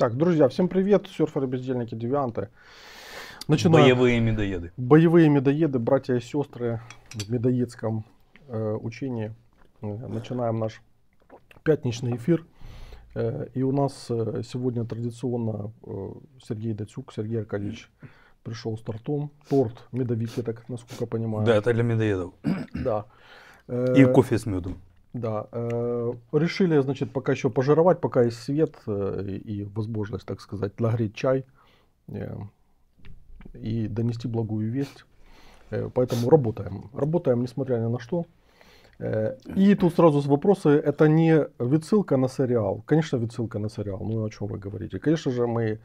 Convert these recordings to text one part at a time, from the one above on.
Так, друзья, всем привет, серферы, бездельники, девианты. Начинаем. Боевые медоеды. Боевые медоеды, братья и сестры в медоедском э, учении. Э, начинаем наш пятничный эфир. Э, и у нас э, сегодня традиционно э, Сергей Дацюк, Сергей Аркадьевич пришел с тортом. Торт медовик, я так насколько понимаю. Да, это для медоедов. Да. И э, кофе с медом. Да. Э, решили, значит, пока еще пожировать, пока есть свет э, и возможность, так сказать, нагреть чай э, и донести благую весть. поэтому работаем. Работаем, несмотря ни на что. и тут сразу вопросы. Это не відсылка на сериал. Конечно, відсылка на сериал. Ну, о чем вы говорите? Конечно же, мы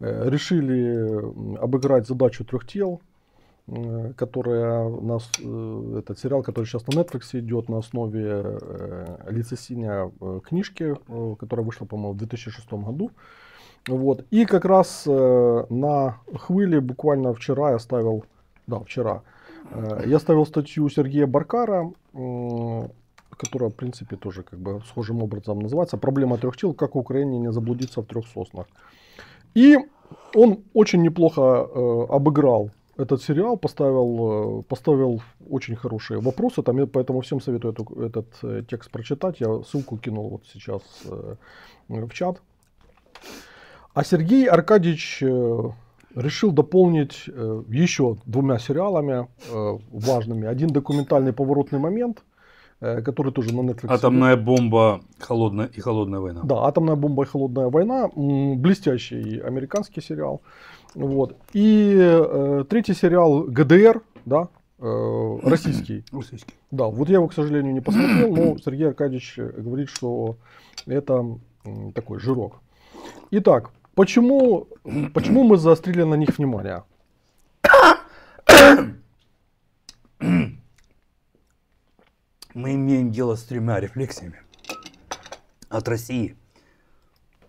решили обыграть задачу трех тел Э, которая нас, э, этот сериал, который сейчас на Netflix идет на основе лица э, лицесиня книжки, которая вышла, по-моему, в 2006 году. Вот. И как раз на хвыле буквально вчера я ставил, да, вчера, я ставил статью Сергея Баркара, которая, в принципе, тоже как бы схожим образом называется «Проблема трех сил. Как Украине не заблудиться в трех соснах». И он очень неплохо э, обыграл этот сериал поставил, э, поставил очень хорошие вопросы, там, я поэтому всем советую эту, этот э, текст прочитать. Я ссылку кинул вот сейчас э, в чат. А Сергей Аркадьевич э, решил дополнить э, еще двумя сериалами э, важными. Один документальный поворотный момент, э, который тоже на Netflix. Атомная бомба холодная и холодная война. Да, атомная бомба и холодная война. м блестящий американский сериал. Э, вот. И э, третий сериал ГДР, да, э, российский. Российский. Да, вот я его, к сожалению, не посмотрел, но Сергей Аркадьевич э, говорит, что это э, такой жирок. Итак, почему, почему мы заострили на них внимание? Мы имеем дело с тремя рефлексиями. От России,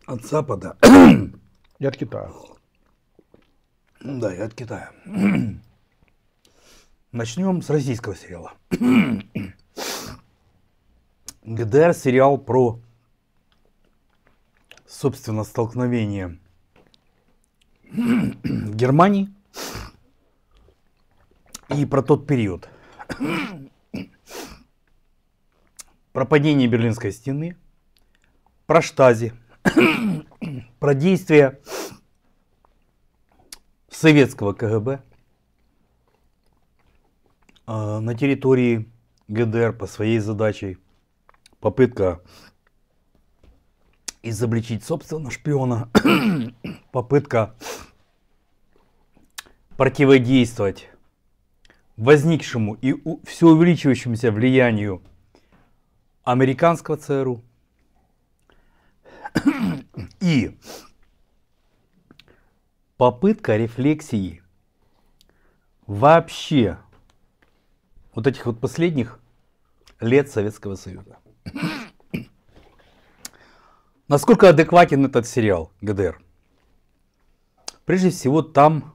от Запада и от Китая. Да, я от Китая. Начнем с российского сериала. ГДР сериал про, собственно, столкновение Германии и про тот период. Про падение Берлинской стены, про Штази, про действия советского КГБ а, на территории ГДР по своей задачей попытка изобличить собственного шпиона, попытка противодействовать возникшему и все увеличивающемуся влиянию американского ЦРУ и попытка рефлексии вообще вот этих вот последних лет Советского Союза. Насколько адекватен этот сериал ГДР? Прежде всего, там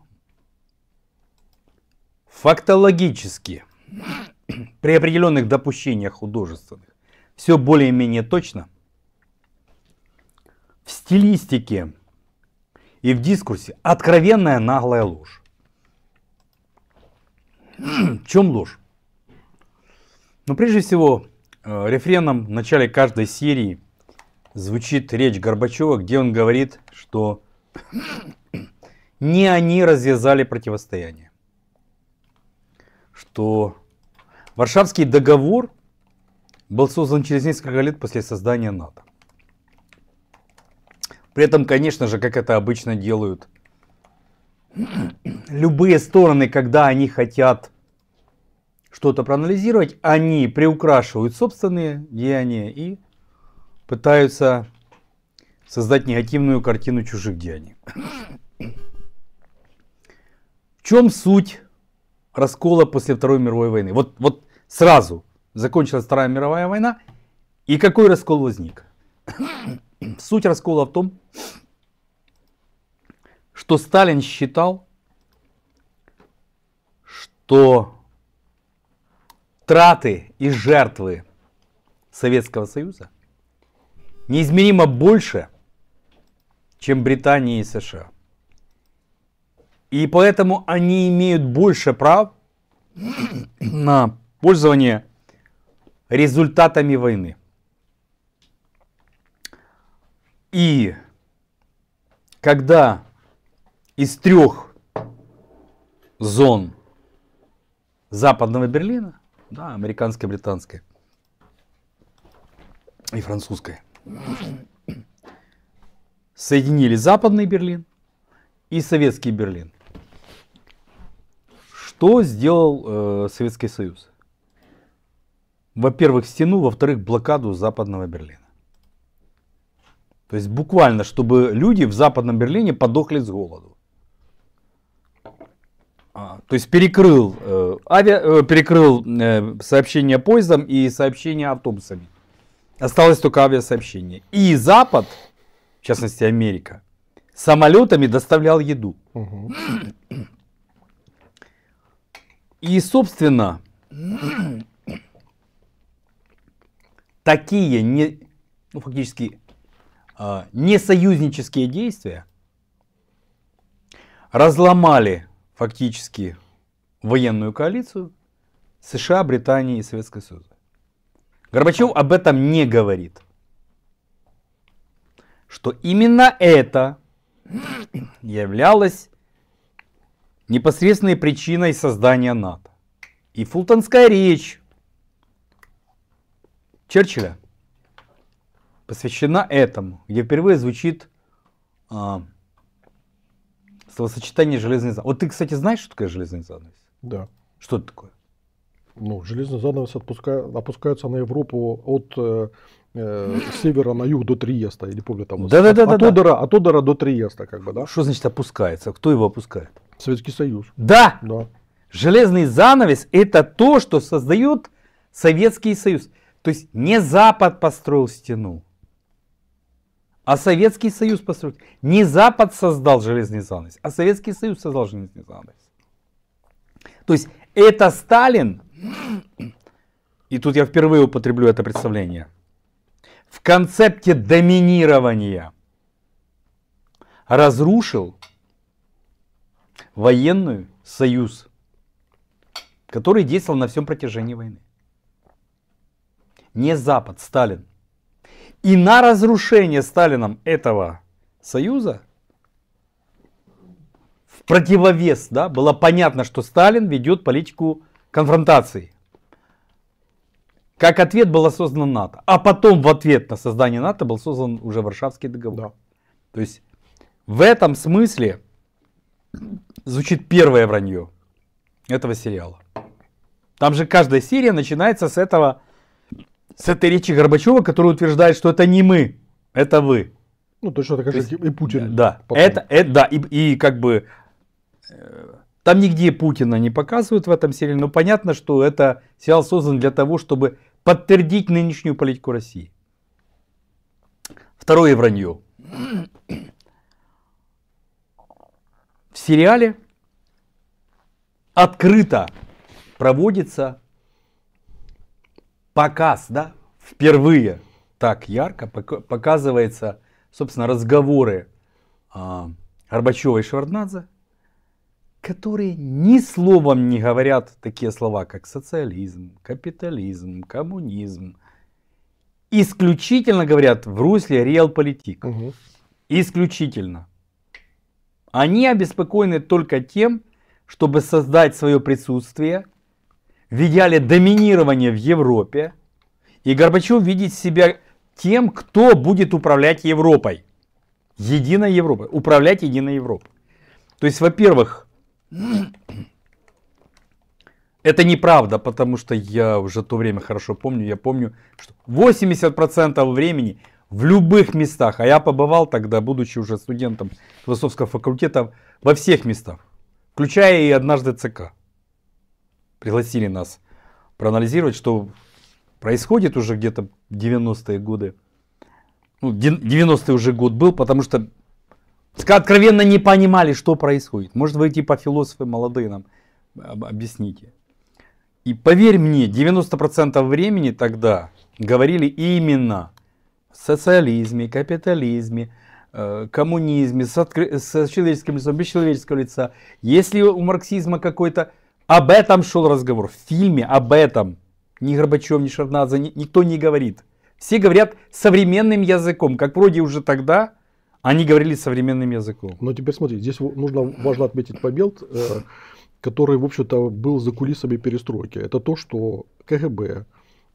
фактологически, при определенных допущениях художественных, все более-менее точно. В стилистике и в дискурсе откровенная наглая ложь. В чем ложь? Но ну, прежде всего, э, рефреном в начале каждой серии звучит речь Горбачева, где он говорит, что не они развязали противостояние. Что Варшавский договор был создан через несколько лет после создания НАТО. При этом, конечно же, как это обычно делают, любые стороны, когда они хотят что-то проанализировать, они приукрашивают собственные деяния и пытаются создать негативную картину чужих деяний. В чем суть раскола после Второй мировой войны? Вот, вот сразу закончилась Вторая мировая война, и какой раскол возник? Суть раскола в том, что Сталин считал, что траты и жертвы Советского Союза неизмеримо больше, чем Британия и США. И поэтому они имеют больше прав на пользование результатами войны. И когда из трех зон западного Берлина, да, американской, британской и французской, соединили западный Берлин и советский Берлин. Что сделал э, Советский Союз? Во-первых, стену, во-вторых, блокаду западного Берлина. То есть буквально, чтобы люди в Западном Берлине подохли с голоду. А, то есть перекрыл, э, авиа, э, перекрыл э, сообщение поездом и сообщение автобусами. Осталось только авиасообщение. И Запад, в частности Америка, самолетами доставлял еду. Угу. И, собственно, такие не, ну, фактически а, несоюзнические действия разломали фактически военную коалицию США, Британии и Советского Союза. Горбачев об этом не говорит. Что именно это являлось непосредственной причиной создания НАТО. И фултонская речь Черчилля посвящена этому, где впервые звучит а, словосочетание железный занавес. Вот ты, кстати, знаешь, что такое железный занавес? Да. Что это такое? Ну, железный занавес отпуска... опускается на Европу от э, э севера на юг до Триеста, или помню там. Да, да, да, от, Одера, да. от Одера до Триеста, как бы, да? Что значит опускается? Кто его опускает? Советский Союз. Да. Да. Железный занавес – это то, что создает Советский Союз. То есть не Запад построил стену, а Советский Союз построил. Не Запад создал железный занавес, а Советский Союз создал железный занавес. То есть это Сталин, и тут я впервые употреблю это представление, в концепте доминирования разрушил военную союз, который действовал на всем протяжении войны. Не Запад, Сталин. И на разрушение Сталином этого союза в противовес, да, было понятно, что Сталин ведет политику конфронтации. Как ответ была создана НАТО. А потом в ответ на создание НАТО был создан уже Варшавский договор. Да. То есть в этом смысле звучит первое вранье этого сериала. Там же каждая серия начинается с этого с этой речи Горбачева, который утверждает, что это не мы, это вы. Ну, точно так же, То и Путин. Да, это, это, да и, и как бы... Э, там нигде Путина не показывают в этом сериале, но понятно, что это сериал создан для того, чтобы подтвердить нынешнюю политику России. Второе вранье. В сериале открыто проводится показ, да, впервые так ярко показывается, собственно, разговоры а, Горбачева и Шварднадзе, которые ни словом не говорят такие слова, как социализм, капитализм, коммунизм. Исключительно говорят в русле реалполитик. Угу. Исключительно. Они обеспокоены только тем, чтобы создать свое присутствие в идеале доминирования в Европе, и Горбачев видит себя тем, кто будет управлять Европой. Единой Европой. Управлять единой Европой. То есть, во-первых, это неправда, потому что я уже то время хорошо помню, я помню, что 80% времени в любых местах, а я побывал тогда, будучи уже студентом философского факультета, во всех местах, включая и однажды ЦК пригласили нас проанализировать, что происходит уже где-то 90-е годы. Ну, 90-й уже год был, потому что откровенно не понимали, что происходит. Может, вы типа философы молодые нам а, объясните. И поверь мне, 90% времени тогда говорили именно о социализме, капитализме, э, коммунизме, с, откры... с человеческим лицом, без человеческого лица. Если у марксизма какой-то об этом шел разговор. В фильме об этом ни Горбачев, ни Шарнадзе, ни, никто не говорит. Все говорят современным языком, как вроде уже тогда они говорили современным языком. Но теперь смотри, здесь нужно важно отметить побед, э, который, в общем-то, был за кулисами перестройки. Это то, что КГБ,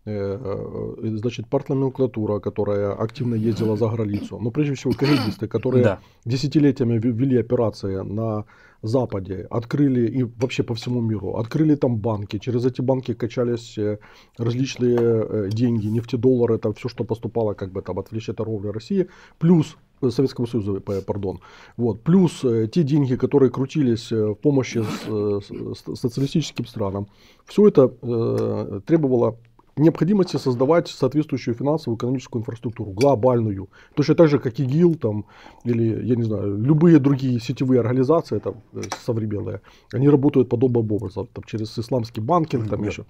э, э, значит, партноменклатура, которая активно ездила за границу, но прежде всего кагибисты, которые да. десятилетиями вели операции на Западе, открыли и вообще по всему миру, открыли там банки, через эти банки качались э, различные э, деньги, нефтедоллары, это все, что поступало как бы там от внешней торговли России, плюс э, советского Союзу, пардон. Вот. Плюс те деньги, которые крутились в помощи с, с, социалистическим странам. Все это э, требовало необходимости создавать соответствующую финансовую экономическую инфраструктуру, глобальную. Точно так же, как ИГИЛ там, или, я не знаю, любые другие сетевые организации там, э, современные, они работают подобным образом, там, через исламский банкинг, там еще.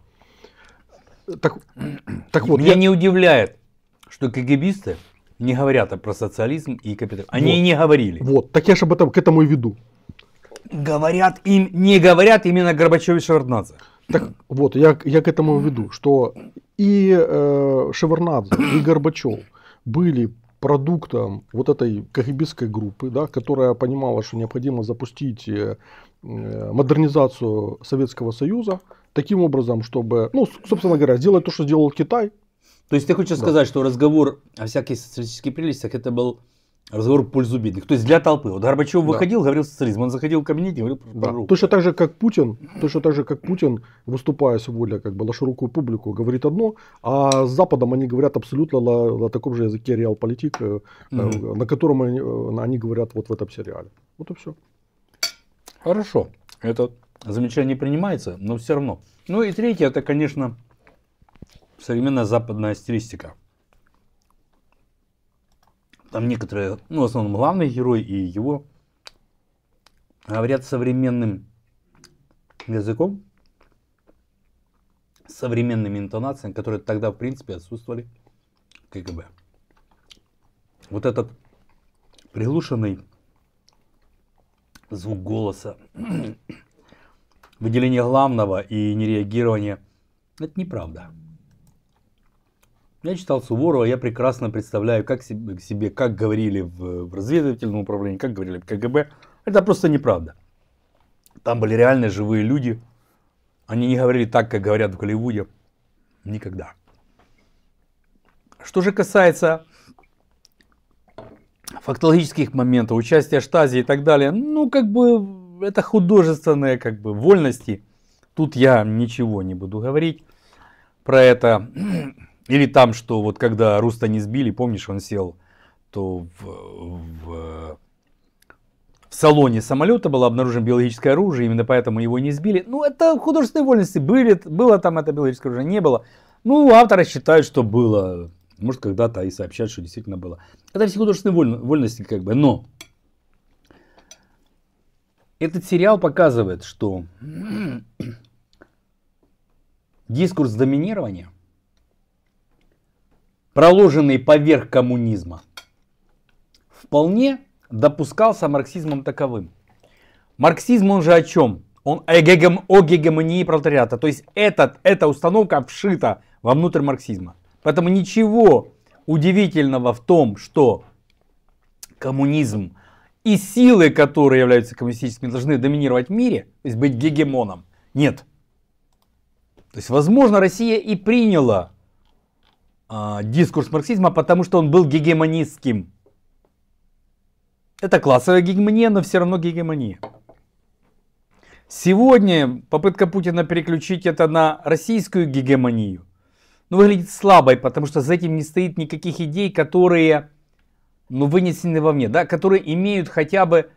Так, так вот, Меня я... не удивляет, что КГБисты не говорят про социализм и капитализм. Они вот. и не говорили. Вот, так я же об этом, к этому и веду. Говорят им, не говорят именно Горбачев и Шеварднадзе. Так вот, я, я к этому веду, что и э, Шеварнадзе, и Горбачев были продуктом вот этой кагибистской группы, да, которая понимала, что необходимо запустить э, э модернизацию Советского Союза таким образом, чтобы, ну, собственно говоря, сделать то, что сделал Китай. То есть ты хочешь да. сказать, что разговор о всяких социалистических прелестях это был разговор в пользу бедных. То есть для толпы. Вот Горбачев да. выходил, говорил социализм. Он заходил в кабинет и говорил про да. Руку. Точно так же, как Путин, точно так же, как Путин, выступая сегодня как бы на широкую публику, говорит одно, а с Западом они говорят абсолютно на, на таком же языке реал-политик, угу. на котором они, э, они говорят вот в этом сериале. Вот и все. Хорошо. Это замечание принимается, но все равно. Ну и третье, это, конечно, современная западная стилистика там некоторые, ну, в основном главный герой и его говорят современным языком, современными интонациями, которые тогда, в принципе, отсутствовали в КГБ. Вот этот приглушенный звук голоса, выделение главного и нереагирование, это неправда. Я читал Суворова, я прекрасно представляю, как себе, как говорили в, разведывательном управлении, как говорили в КГБ. Это просто неправда. Там были реальные живые люди. Они не говорили так, как говорят в Голливуде. Никогда. Что же касается фактологических моментов, участия штази и так далее, ну, как бы, это художественные, как бы, вольности. Тут я ничего не буду говорить про это. Или там, что вот когда Руста не сбили, помнишь, он сел, то в, в, в салоне самолета было обнаружено биологическое оружие, именно поэтому его не сбили. Ну, это художественные вольности. Были, было там это биологическое оружие, не было. Ну, авторы считают, что было. Может, когда-то и сообщают, что действительно было. Это все художественные вольности, как бы. Но этот сериал показывает, что дискурс доминирования – проложенный поверх коммунизма, вполне допускался марксизмом таковым. Марксизм он же о чем? Он о, гегем, о гегемонии пролетариата. То есть этот, эта установка вшита во внутрь марксизма. Поэтому ничего удивительного в том, что коммунизм и силы, которые являются коммунистическими, должны доминировать в мире, то есть быть гегемоном, нет. То есть, возможно, Россия и приняла а, дискурс марксизма, потому что он был гегемонистским. Это классовая гегемония, но все равно гегемония. Сегодня попытка Путина переключить это на российскую гегемонию, ну, выглядит слабой, потому что за этим не стоит никаких идей, которые ну, вынесены мне, да, которые имеют хотя бы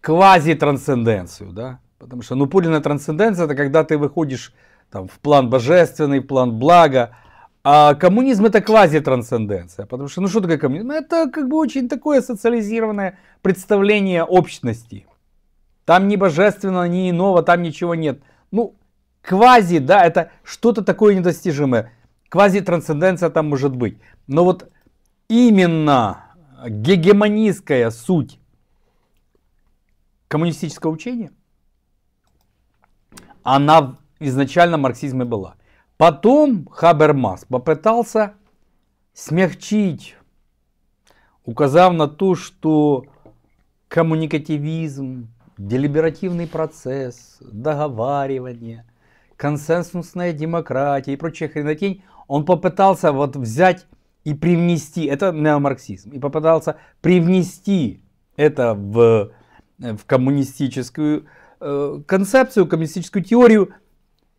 квази-трансценденцию, да, потому что, ну, Пулина трансценденция, это когда ты выходишь там в план божественный, в план блага, а коммунизм это квази-трансценденция, потому что, ну что такое коммунизм? Это как бы очень такое социализированное представление общности. Там ни божественного, ни иного, там ничего нет. Ну, квази, да, это что-то такое недостижимое. Квази-трансценденция там может быть. Но вот именно гегемонистская суть коммунистического учения, она изначально марксизме была. Потом Хабермас попытался смягчить, указав на то, что коммуникативизм, делиберативный процесс, договаривание, консенсусная демократия и прочая хренотень, он попытался вот взять и привнести, это неомарксизм, и попытался привнести это в, э, в коммунистическую э, концепцию, коммунистическую теорию,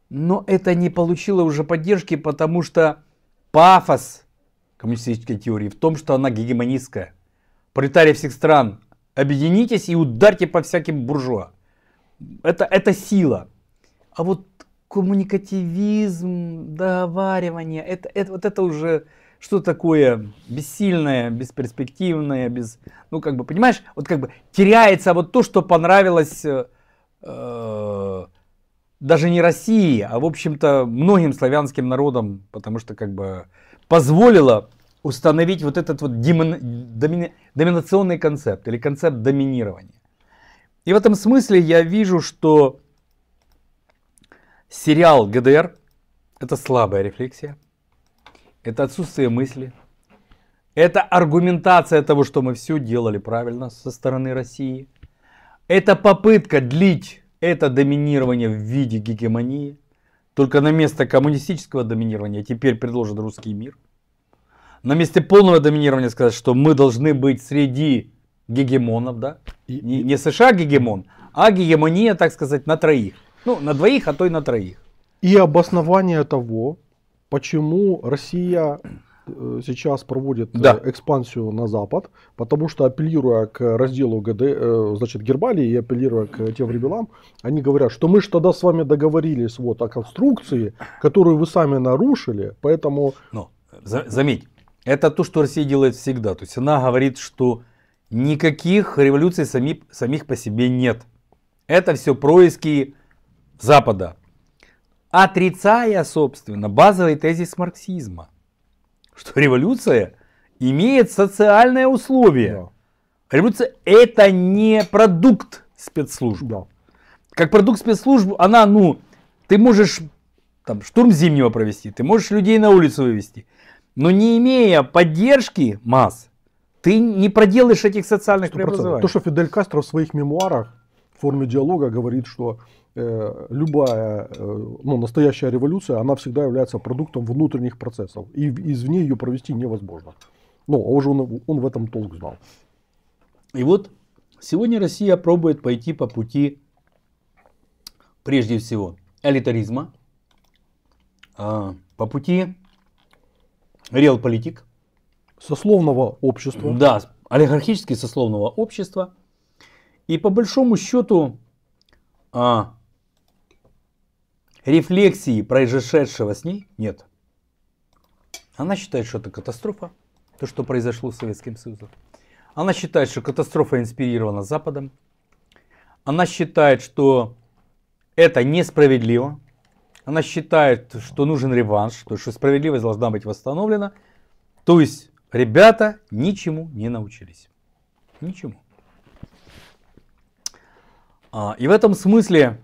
но это не получило уже поддержки, потому что пафос коммунистической теории в том, что она гегемонистская. Пролетарии всех стран, объединитесь и ударьте по всяким буржуа. Это, это сила. А вот коммуникативизм, договаривание, это, это, вот это уже что такое бессильное, бесперспективное, без, ну как бы, понимаешь, вот как бы теряется вот то, что понравилось э, э даже не России, а, в общем-то, многим славянским народам, потому что как бы позволило установить вот этот вот демон, домини, доминационный концепт или концепт доминирования. И в этом смысле я вижу, что сериал ГДР – это слабая рефлексия, это отсутствие мысли, это аргументация того, что мы все делали правильно со стороны России, это попытка длить это доминирование в виде гегемонии. Только на место коммунистического доминирования теперь предложен русский мир. На месте полного доминирования сказать, что мы должны быть среди гегемонов, да? Не, не США гегемон, а гегемония, так сказать, на троих. Ну, на двоих, а то и на троих. И обоснование того, почему Россия Э, сейчас проводит э, да. экспансию на Запад, потому что апеллируя к разделу ГД, э, значит, Гербалии и апеллируя к тем ребелам, они говорят, что мы же тогда с вами договорились вот о конструкции, которую вы сами нарушили, поэтому... Но, за, заметь, это то, что Россия делает всегда. То есть она говорит, что никаких революций сами, самих по себе нет. Это все происки Запада. Отрицая, собственно, базовый тезис марксизма – что революция имеет социальное условие. Да. Революция это не продукт спецслужб. Да. Как продукт спецслужб, она, ну, ты можешь там штурм зимнего провести, ты можешь людей на улицу вывести, но не имея поддержки масс, ты не проделаешь этих социальных 100%. преобразований. То, что Фидель Кастро в своих мемуарах в форме диалога говорит, что Э, любая э, ну, настоящая революция, она всегда является продуктом внутренних процессов. И извне ее провести невозможно. Ну, а уже он, он в этом толк знал. И вот сегодня Россия пробует пойти по пути, прежде всего, элитаризма, а, по пути реалполитик. Сословного общества. Да, олигархически сословного общества. И по большому счету а, Рефлексии произошедшего с ней нет. Она считает, что это катастрофа, то, что произошло с Советским Союзом. Она считает, что катастрофа инспирирована Западом. Она считает, что это несправедливо. Она считает, что нужен реванш, то есть, что справедливость должна быть восстановлена. То есть, ребята ничему не научились. Ничему. А, и в этом смысле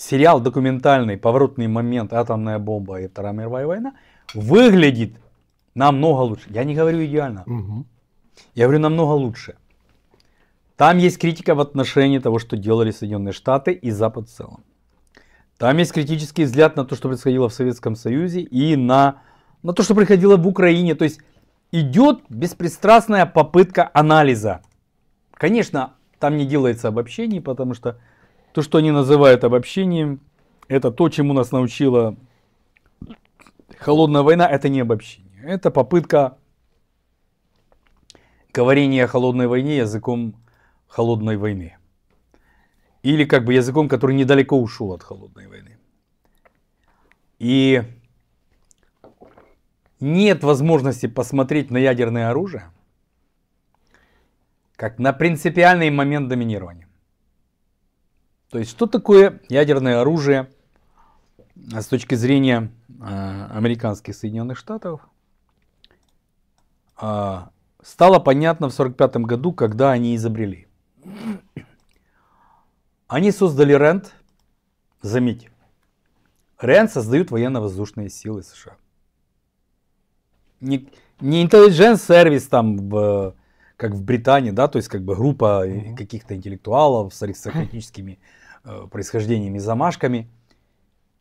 сериал документальный «Поворотный момент. Атомная бомба и Вторая мировая война» выглядит намного лучше. Я не говорю идеально. Угу. Я говорю намного лучше. Там есть критика в отношении того, что делали Соединенные Штаты и Запад в целом. Там есть критический взгляд на то, что происходило в Советском Союзе и на, на то, что происходило в Украине. То есть идет беспристрастная попытка анализа. Конечно, там не делается обобщений, потому что то, что они называют обобщением, это то, чему нас научила холодная война, это не обобщение. Это попытка говорения о холодной войне языком холодной войны. Или как бы языком, который недалеко ушел от холодной войны. И нет возможности посмотреть на ядерное оружие как на принципиальный момент доминирования. То есть, что такое ядерное оружие а, с точки зрения а, американских Соединенных Штатов, а, стало понятно в 1945 году, когда они изобрели. Они создали РЭНД, заметьте, РЭНД создают военно-воздушные силы США. Не, не Intelligence сервис там, в, как в Британии, да, то есть как бы группа mm-hmm. каких-то интеллектуалов с аристократическими mm-hmm Э, происхождениями, замашками.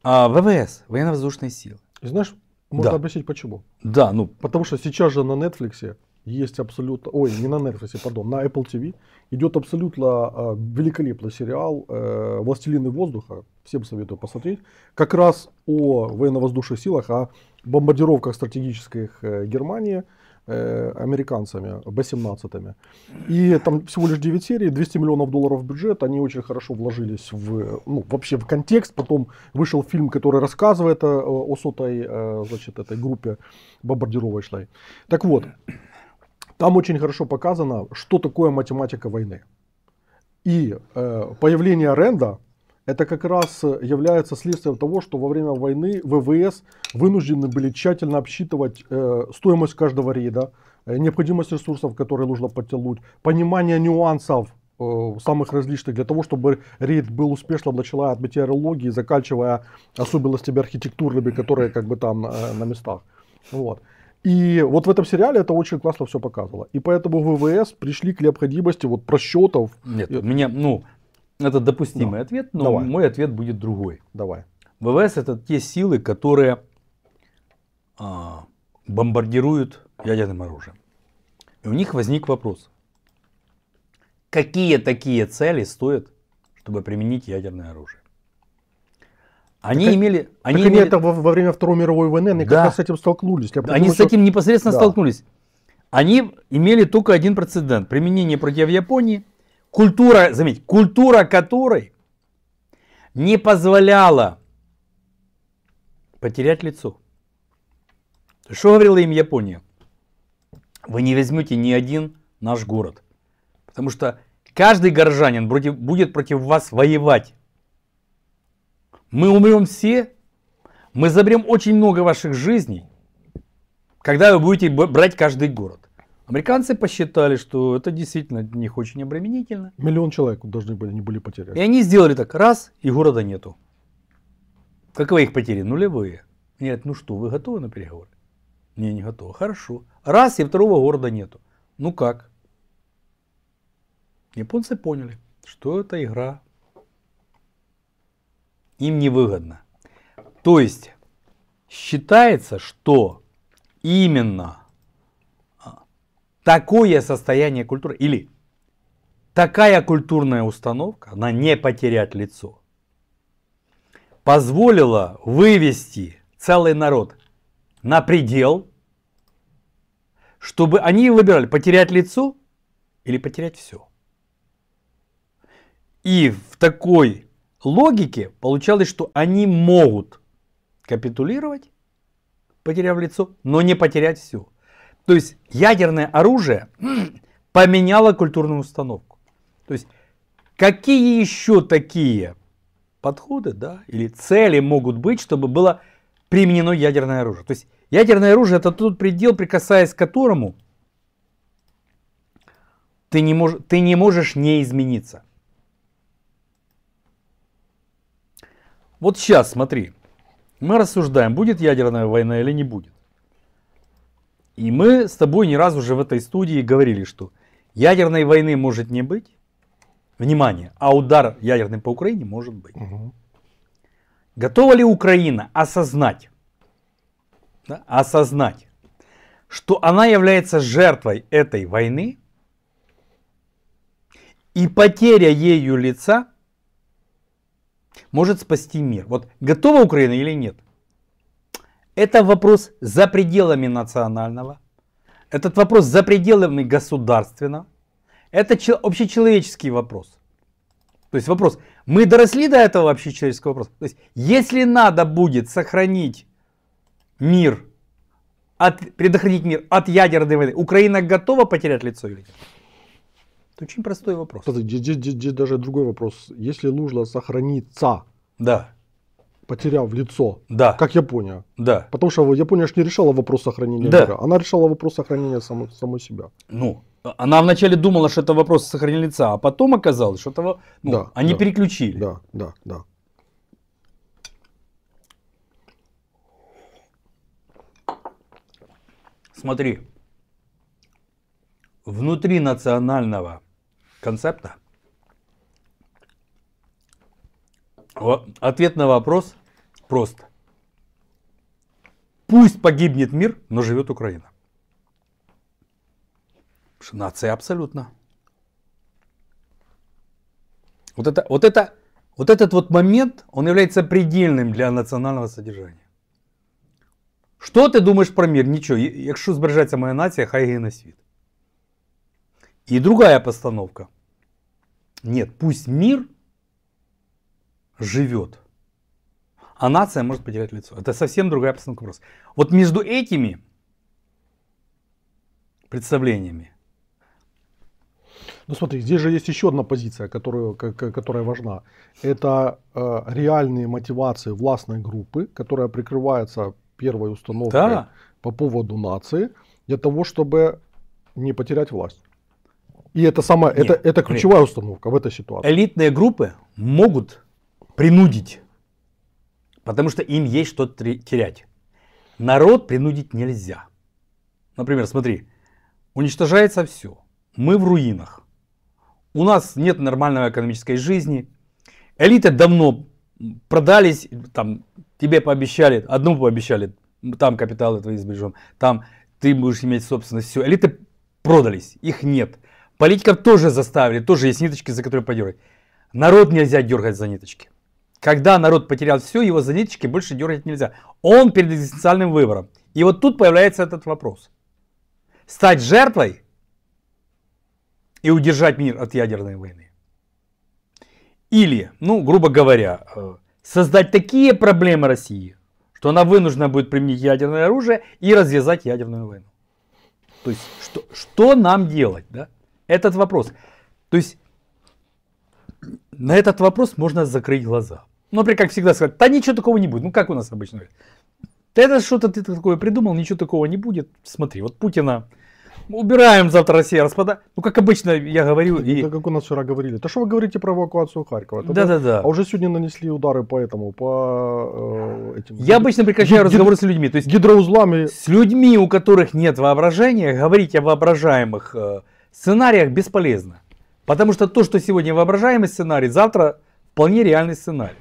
А ВВС, военно-воздушные силы. И знаешь, можно да. объяснить почему. Да, ну. Потому что сейчас же на Netflix есть абсолютно, ой, не на Netflix, пардон, на Apple TV идет абсолютно э, великолепный сериал э, «Властелины воздуха», всем советую посмотреть, как раз о военно-воздушных силах, о бомбардировках стратегических э, Германии – Э, американцами, B-17. И там всего лишь 9 серий, 200 миллионов долларов бюджет, они очень хорошо вложились в, ну, вообще в контекст. Потом вышел фильм, который рассказывает о, о сотой, э, значит, этой группе бомбардировочной. Так вот, там очень хорошо показано, что такое математика войны. И э, появление Ренда, это как раз э, является следствием того, что во время войны ВВС вынуждены были тщательно обсчитывать э, стоимость каждого рейда, э, необходимость ресурсов, которые нужно подтянуть, понимание нюансов э, самых различных для того, чтобы рейд был успешным, начиная от метеорологии, заканчивая особенностями архитектурными, которые как бы там э, на местах. Вот. И вот в этом сериале это очень классно все показывало. И поэтому ВВС пришли к необходимости вот просчетов. Нет, и... меня, ну, это допустимый но. Ну, ответ, но Давай. мой ответ будет другой. Давай. ВВС это те силы, которые а, бомбардируют ядерным оружием. И у них возник вопрос. Какие такие цели стоят, чтобы применить ядерное оружие? Они э, так, имели... Они так имели... это во, во время Второй мировой войны, они да. как раз с этим столкнулись. Я они думаю, с этим непосредственно да. столкнулись. Они имели только один прецедент. Применение против Японии – Культура, заметьте, культура которой не позволяла потерять лицо. Что говорила им Япония? Вы не возьмете ни один наш город. Потому что каждый горожанин будет против вас воевать. Мы умрем все, мы заберем очень много ваших жизней, когда вы будете брать каждый город. Американцы посчитали, что это действительно для них очень обременительно. Миллион человек должны были, не были потерять. И они сделали так, раз, и города нету. Каковы их потери? Нулевые. Они говорят, ну что, вы готовы на переговоры? Не, не готовы. Хорошо. Раз, и второго города нету. Ну как? Японцы поняли, что это игра им невыгодно. То есть считается, что именно такое состояние культуры или такая культурная установка, она не потерять лицо, позволила вывести целый народ на предел, чтобы они выбирали потерять лицо или потерять все. И в такой логике получалось, что они могут капитулировать, потеряв лицо, но не потерять все. То есть ядерное оружие поменяло культурную установку. То есть какие еще такие подходы да, или цели могут быть, чтобы было применено ядерное оружие? То есть ядерное оружие это тот предел, прикасаясь к которому ты не, мож, ты не можешь не измениться. Вот сейчас, смотри, мы рассуждаем, будет ядерная война или не будет. И мы с тобой не раз уже в этой студии говорили, что ядерной войны может не быть, внимание, а удар ядерный по Украине может быть. Угу. Готова ли Украина осознать, да, осознать, что она является жертвой этой войны, и потеря ею лица может спасти мир. Вот готова Украина или нет? Это вопрос за пределами национального, этот вопрос за пределами государственного, это общечеловеческий вопрос. То есть вопрос, мы доросли до этого общечеловеческого вопроса? То есть если надо будет сохранить мир, от, предохранить мир от ядерной войны, Украина готова потерять лицо или нет? Это очень простой вопрос. здесь, здесь, здесь даже другой вопрос. Если нужно сохраниться, да потеряв лицо. Да. Как Япония. Да. Потому что Япония же не решала вопрос сохранения да. мира. Она решала вопрос сохранения самой, самой себя. Ну, она вначале думала, что это вопрос сохранения лица, а потом оказалось, что это... Ну, да, они да, переключили. Да, да, да. Смотри, внутри национального концепта ответ на вопрос, просто. Пусть погибнет мир, но живет Украина. Потому нация абсолютно. Вот, это, вот, это, вот этот вот момент, он является предельным для национального содержания. Что ты думаешь про мир? Нічого, якщо збережеться а моя нация, хай гине на світ. И другая постановка. Нет, пусть мир живет а нация может потерять лицо. Это совсем другая постановка вопроса. Вот между этими представлениями ну смотри, здесь же есть еще одна позиция, которую, которая важна. Это э, реальные мотивации властной группы, которая прикрывается первой установкой да. по поводу нации, для того, чтобы не потерять власть. И это самая, это, это ключевая установка в этой ситуации. Элитные группы могут принудить потому что им есть что терять. Народ принудить нельзя. Например, смотри, уничтожается все. Мы в руинах. У нас нет нормальной экономической жизни. Элиты давно продались, там, тебе пообещали, одному пообещали, там капиталы твои сбережем, там ты будешь иметь собственность, все. Элиты продались, их нет. Политиков тоже заставили, тоже есть ниточки, за которые подергать. Народ нельзя дергать за ниточки. Когда народ потерял все, его за ниточки больше дергать нельзя. Он перед экзистенциальным выбором. И вот тут появляется этот вопрос. Стать жертвой и удержать мир от ядерной войны. Или, ну, грубо говоря, э, создать такие проблемы России, что она вынуждена будет применить ядерное оружие и развязать ядерную войну. То есть, что, что нам делать, да? Этот вопрос. То есть, на этот вопрос можно закрыть глаза. Ну, при, как всегда сказать, да ничего такого не будет. Ну, как у нас обычно говорят. это что-то ты такое придумал, ничего такого не будет. Смотри, вот Путина убираем завтра Россия распада. Ну, как обычно я говорю. Это, и... как у нас вчера говорили. То что вы говорите про эвакуацию Харькова? Это да, да, да. А уже сегодня нанесли удары по этому, по э, этим... Я обычно прекращаю Гид... разговоры с людьми. То есть гидроузлами. С людьми, у которых нет воображения, говорить о воображаемых э, сценариях бесполезно. Потому что то, что сегодня воображаемый сценарий, завтра вполне реальный сценарий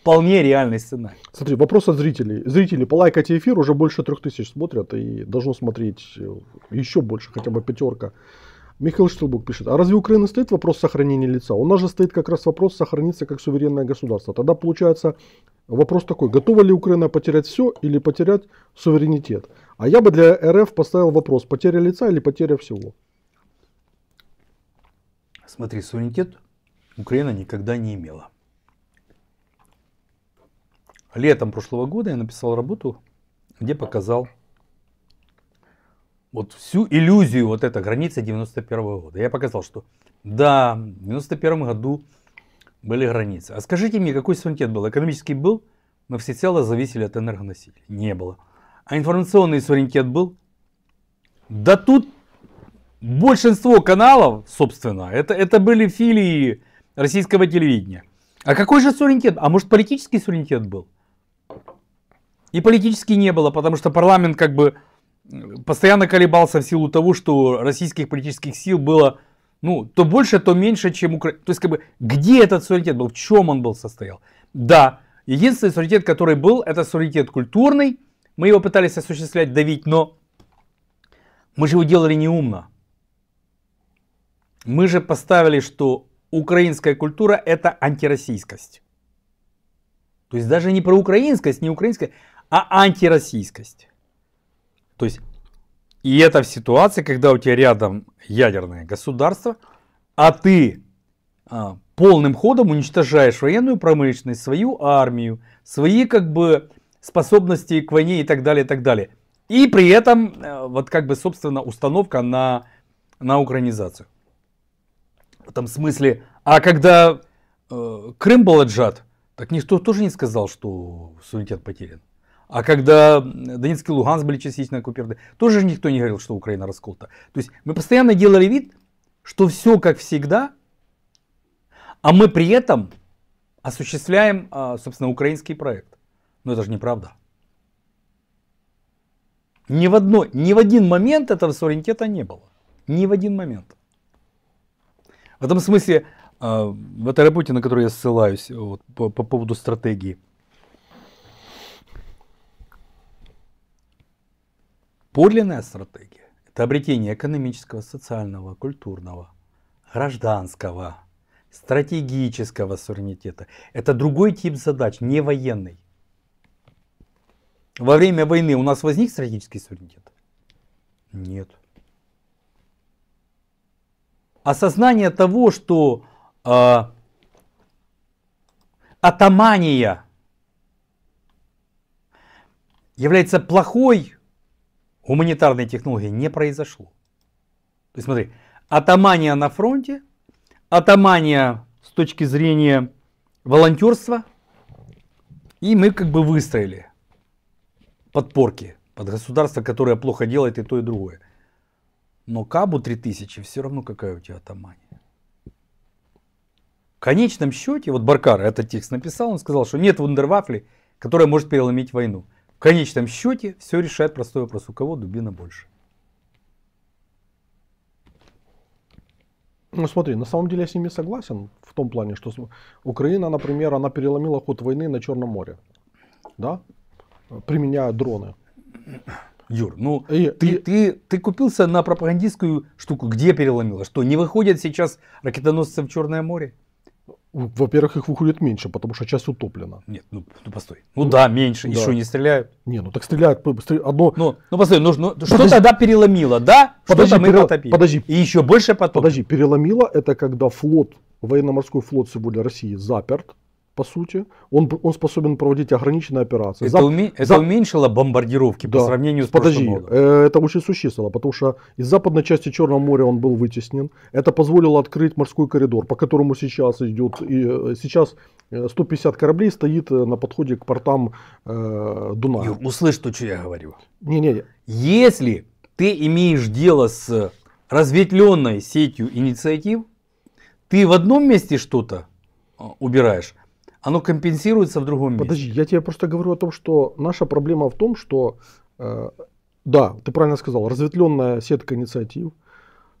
вполне реальный сценарий. Смотри, вопрос от зрителей. Зрители, полайкайте эфир, уже больше трех тысяч смотрят и должно смотреть э, еще больше, хотя бы пятерка. Михаил Штилбук пишет, а разве Украина стоит вопрос сохранения лица? У нас же стоит как раз вопрос сохраниться как суверенное государство. Тогда получается вопрос такой, готова ли Украина потерять все или потерять суверенитет? А я бы для РФ поставил вопрос, потеря лица или потеря всего? Смотри, суверенитет Украина никогда не имела летом прошлого года я написал работу, где показал вот всю иллюзию вот эта граница 91 -го года. Я показал, что да, в 91 году были границы. А скажите мне, какой суверенитет был? Экономический был? Мы всецело зависели от энергоносителей. Не было. А информационный суверенитет был? Да тут большинство каналов, собственно, это, это были филии российского телевидения. А какой же суверенитет? А может политический суверенитет был? И политически не было, потому что парламент как бы э, постоянно колебался в силу того, что российских политических сил было ну, то больше, то меньше, чем Украина. То есть, как бы, где этот суверенитет был, в чем он был состоял? Да, единственный суверенитет, который был, это суверенитет культурный. Мы его пытались осуществлять, давить, но мы же его делали неумно. Мы же поставили, что украинская культура – это антироссийскость. То есть даже не про украинскость, не украинская а антироссийскость. То есть, и это в ситуации, когда у тебя рядом ядерное государство, а ты а, полным ходом уничтожаешь военную промышленность, свою армию, свои как бы способности к войне и так далее, и так далее. И при этом э, вот как бы, собственно, установка на, на украинизацию. В этом смысле, а когда э, Крым был отжат, так никто тоже не сказал, что суверенитет потерян. А когда Донецк и Луганск были частично оккупированы, тоже же никто не говорил, что Украина расколта. То есть мы постоянно делали вид, что все как всегда, а мы при этом осуществляем, а, собственно, украинский проект. Но это же неправда. Ни в, одно, ни в один момент этого суверенитета не было. Ни в один момент. В этом смысле, а, в этой работе, на которую я ссылаюсь вот, по, по поводу стратегии – Подлинная стратегия – это обретение экономического, социального, культурного, гражданского, стратегического суверенитета. Это другой тип задач, не военный. Во время войны у нас возник стратегический суверенитет? Нет. Осознание того, что э, а, атомания является плохой гуманитарной технологии не произошло. То есть смотри, атамания на фронте, атамания с точки зрения волонтерства, и мы как бы выстроили подпорки под государство, которое плохо делает и то, и другое. Но Кабу 3000 все равно какая у тебя атамания. В конечном счете, вот Баркар этот текст написал, он сказал, что нет вундервафли, которая может переломить войну. В конечном счете все решает простой вопрос, у кого дубина больше. Ну смотри, на самом деле я с ними согласен в том плане, что Украина, например, она переломила ход войны на Черном море, да, применяя дроны. Юр, ну и, ты, и... Ты, ты купился на пропагандистскую штуку, где переломила, что не выходят сейчас ракетоносцы в Черное море? Во-первых, их выходит меньше, потому что часть утоплена. Нет, ну, ну постой. Ну, ну да, меньше. Да. Еще не стреляют. Не, ну так стреляют одно. Ну, ну постой, ну, ну подожди. что тогда переломило, да? Подожди, что мы перел... потопили. Подожди. И еще больше потопили. Подожди, переломило это когда флот, военно-морской флот сегодня России заперт по сути. Он, он способен проводить ограниченные операции. Это, Зап... уме... это Зап... уменьшило бомбардировки да. по сравнению с Подожди, прошлым годом? Э, это очень существенно, потому что из западной части Черного моря он был вытеснен. Это позволило открыть морской коридор, по которому сейчас идет, и э, сейчас 150 э, кораблей стоит на подходе к портам э, Дуная. Юр, услышь, то, что я говорю. Не-не-не. Если ты имеешь дело с разветвленной сетью инициатив, ты в одном месте что-то а, убираешь, оно компенсируется в другом Подожди, месте. Подожди, я тебе просто говорю о том, что наша проблема в том, что, э, да, ты правильно сказал, разветвленная сетка инициатив,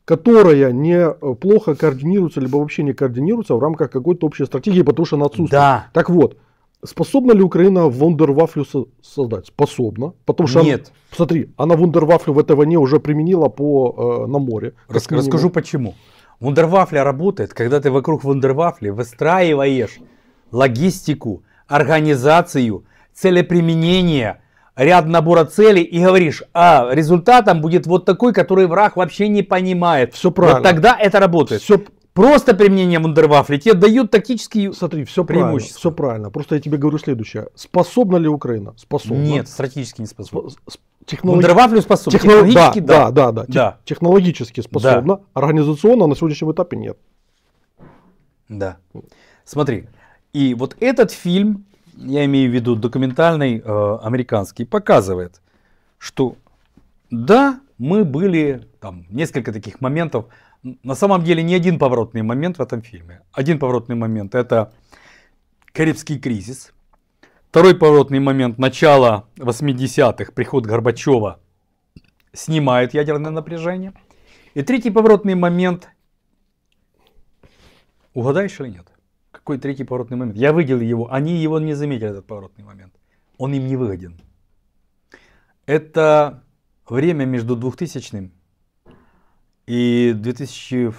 которая не э, плохо координируется, либо вообще не координируется в рамках какой-то общей стратегии, потому что она отсутствует. Да. Так вот, способна ли Украина вундервафлю со- создать? Способна. Потому что Нет. Она, смотри, она вундервафлю в этой войне уже применила по, э, на море. Рас- расскажу почему. Вундервафля работает, когда ты вокруг вундервафли выстраиваешь логистику, организацию, целеприменение, ряд набора целей и говоришь, а результатом будет вот такой, который враг вообще не понимает. Все правильно. Вот тогда это работает. Все... Просто применение вундервафли тебе дают тактические Смотри, все преимущества. Правильно, все правильно. Просто я тебе говорю следующее. Способна ли Украина? Способна. Нет, стратегически не способна. Технолог... Вундервафлю способна. Техно... Технологически да. Да, да, да. да. Технологически способна. Да. Организационно на сегодняшнем этапе нет. Да. Смотри, и вот этот фильм, я имею в виду документальный э, американский, показывает, что да, мы были там несколько таких моментов. На самом деле не один поворотный момент в этом фильме. Один поворотный момент это Карибский кризис. Второй поворотный момент – начало 80-х, приход Горбачева снимает ядерное напряжение. И третий поворотный момент – угадаешь или нет? Какой третий поворотный момент? Я выделил его. Они его не заметили, этот поворотный момент. Он им не выгоден. Это время между 2000 и 2003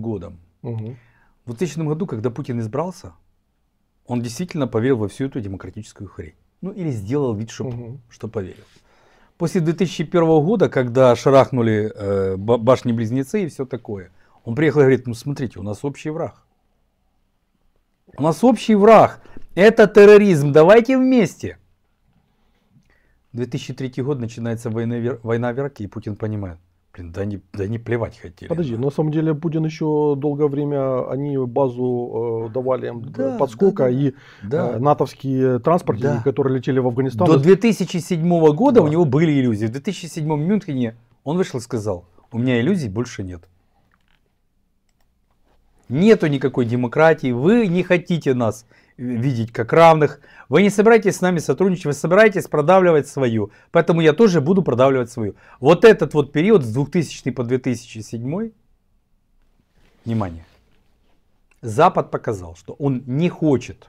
годом. Угу. В 2000 году, когда Путин избрался, он действительно поверил во всю эту демократическую хрень. Ну или сделал вид, что, угу. что поверил. После 2001 года, когда шарахнули э, башни-близнецы и все такое, он приехал и говорит, ну смотрите, у нас общий враг. У нас общий враг. Это терроризм. Давайте вместе. 2003 год начинается война, война в Ираке, и Путин понимает. Блин, да не, да не плевать хотели. Подожди, на самом деле Путин еще долгое время, они базу э, давали им э, да, подскока да, да, и да. Э, натовские транспорты, да. которые летели в Афганистан. До 2007 года да. у него были иллюзии. В 2007 Мюнхене он вышел и сказал, у меня иллюзий больше нет. Нету никакой демократии, вы не хотите нас видеть как равных, вы не собираетесь с нами сотрудничать, вы собираетесь продавливать свою, поэтому я тоже буду продавливать свою. Вот этот вот период с 2000 по 2007, внимание, Запад показал, что он не хочет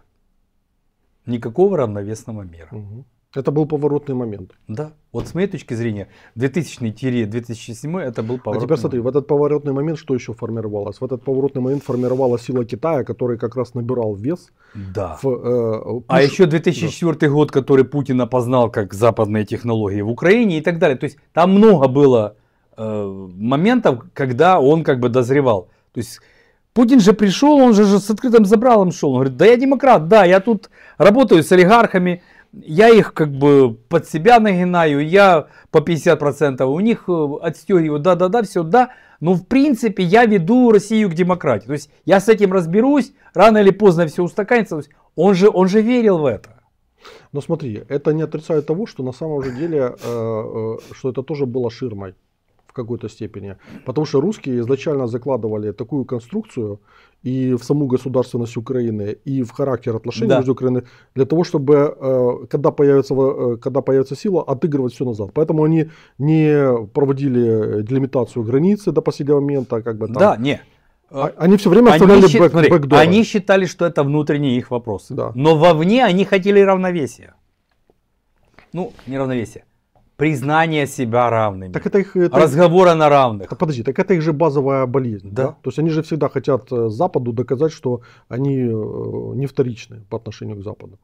никакого равновесного мира. Угу. Это был поворотный момент. Да. Вот с моей точки зрения, 2000-2007 это был а поворотный А теперь смотри, в этот поворотный момент что еще формировалось? В этот поворотный момент формировала сила Китая, который как раз набирал вес. Да. В, э, а еще 2004 да. год, который Путин опознал как западные технологии в Украине и так далее. То есть там много было э, моментов, когда он как бы дозревал. То есть Путин же пришел, он же, же с открытым забралом шел. Он говорит, да я демократ, да, я тут работаю с олигархами, я их как бы под себя нагинаю, я по 50% у них э, отстегиваю, да-да-да, все, да. Но в принципе я веду Россию к демократии. То есть я с этим разберусь, рано или поздно все устаканится. он же, он же верил в это. Но смотри, это не отрицает того, что на самом же деле, э, э что это тоже было ширмой в какой-то степени. Потому что русские изначально закладывали такую конструкцию, и в саму государственность Украины, и в характер отношений да. между Украиной, для того, чтобы, э, когда появится, э, когда появится сила, отыгрывать все назад. Поэтому они не проводили делимитацию границы до последнего момента. Как бы, там. Да, не. А, они все время оставляли они, бэк, смотри, бэкдоры. Они считали, что это внутренние их вопросы Да. Но вовне они хотели равновесия. Ну, не равновесия признание себя равными. Так это их, это... Разговора на равных. Так подожди, так это их же базовая болезнь. Да. да. То есть они же всегда хотят э, Западу доказать, что они э, не вторичны по отношению к Западу.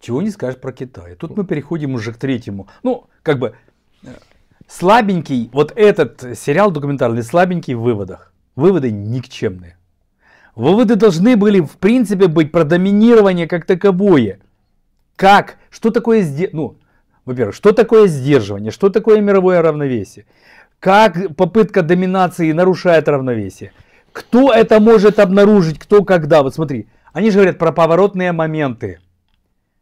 Чего не скажешь про Китай. Тут ну. мы переходим уже к третьему. Ну, как бы э, слабенький, вот этот сериал документальный слабенький в выводах. Выводы никчемные. Выводы должны были, в принципе, быть про доминирование как таковое. Как? Что такое сделать? Ну, во-первых, что такое сдерживание, что такое мировое равновесие, как попытка доминации нарушает равновесие, кто это может обнаружить, кто когда. Вот смотри, они же говорят про поворотные моменты.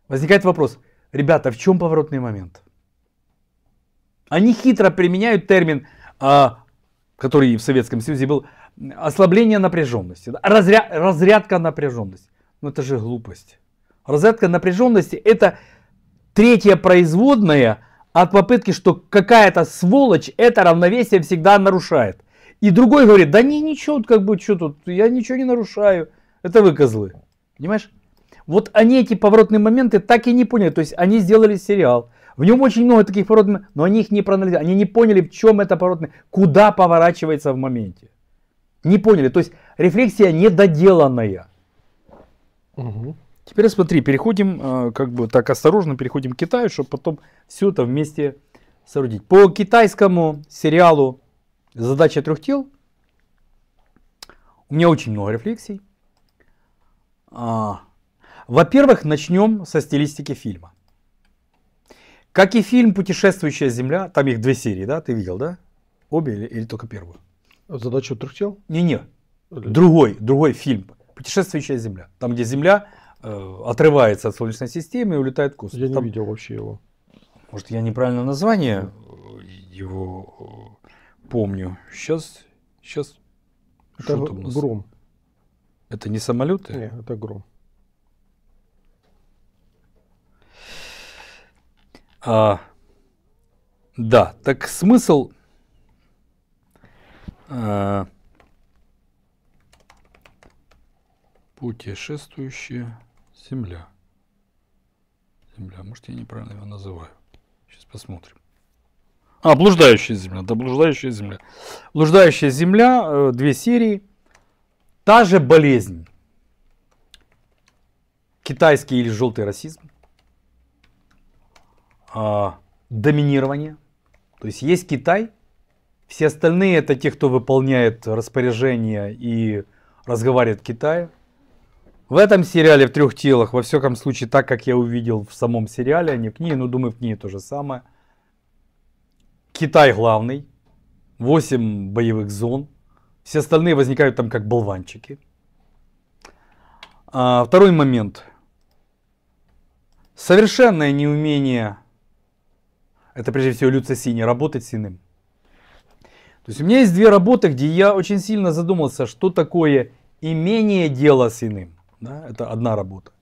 Возникает вопрос, ребята, в чем поворотный момент? Они хитро применяют термин, а, который в Советском Союзе был, ослабление напряженности, разря, разрядка напряженности. Но ну, это же глупость. Разрядка напряженности – это третья производная от попытки, что какая-то сволочь это равновесие всегда нарушает. И другой говорит, да не, ничего, как бы, что тут, я ничего не нарушаю. Это вы козлы. Понимаешь? Вот они эти поворотные моменты так и не поняли. То есть они сделали сериал. В нем очень много таких поворотных, но они их не проанализировали. Они не поняли, в чем это поворотное, куда поворачивается в моменте. Не поняли. То есть рефлексия недоделанная. Угу. Теперь смотри, переходим, э, как бы так осторожно переходим к Китаю, чтобы потом все это вместе соорудить. По китайскому сериалу «Задача трех тел» у меня очень много рефлексий. А, во-первых, начнем со стилистики фильма. Как и фильм «Путешествующая земля», там их две серии, да, ты видел, да? Обе или, или только первую? «Задача трех тел»? Не-не, другой, другой фильм «Путешествующая земля», там где земля Э, отрывается от Солнечной системы и улетает в космос. Я не Там... видел вообще его. Может, я неправильно название э, его э, помню. Сейчас, сейчас. Это Что там гром. Это не самолеты? Нет, это гром. А, да, так смысл а, путешествующие Земля. Земля. Может, я неправильно его называю. Сейчас посмотрим. А, блуждающая земля. Да, блуждающая земля. Блуждающая земля, э, две серии. Та же болезнь. Китайский или желтый расизм. А, доминирование. То есть есть Китай, все остальные это те, кто выполняет распоряжения и разговаривает Китая. В этом сериале в трех телах, во всяком случае, так как я увидел в самом сериале, а не в книге, но ну, думаю, в книге то же самое. Китай главный, 8 боевых зон, все остальные возникают там как болванчики. А, второй момент. Совершенное неумение, это прежде всего Люца Синий, работать с иным. То есть у меня есть две работы, где я очень сильно задумался, что такое имение дела с иным. Да? Это одна работа.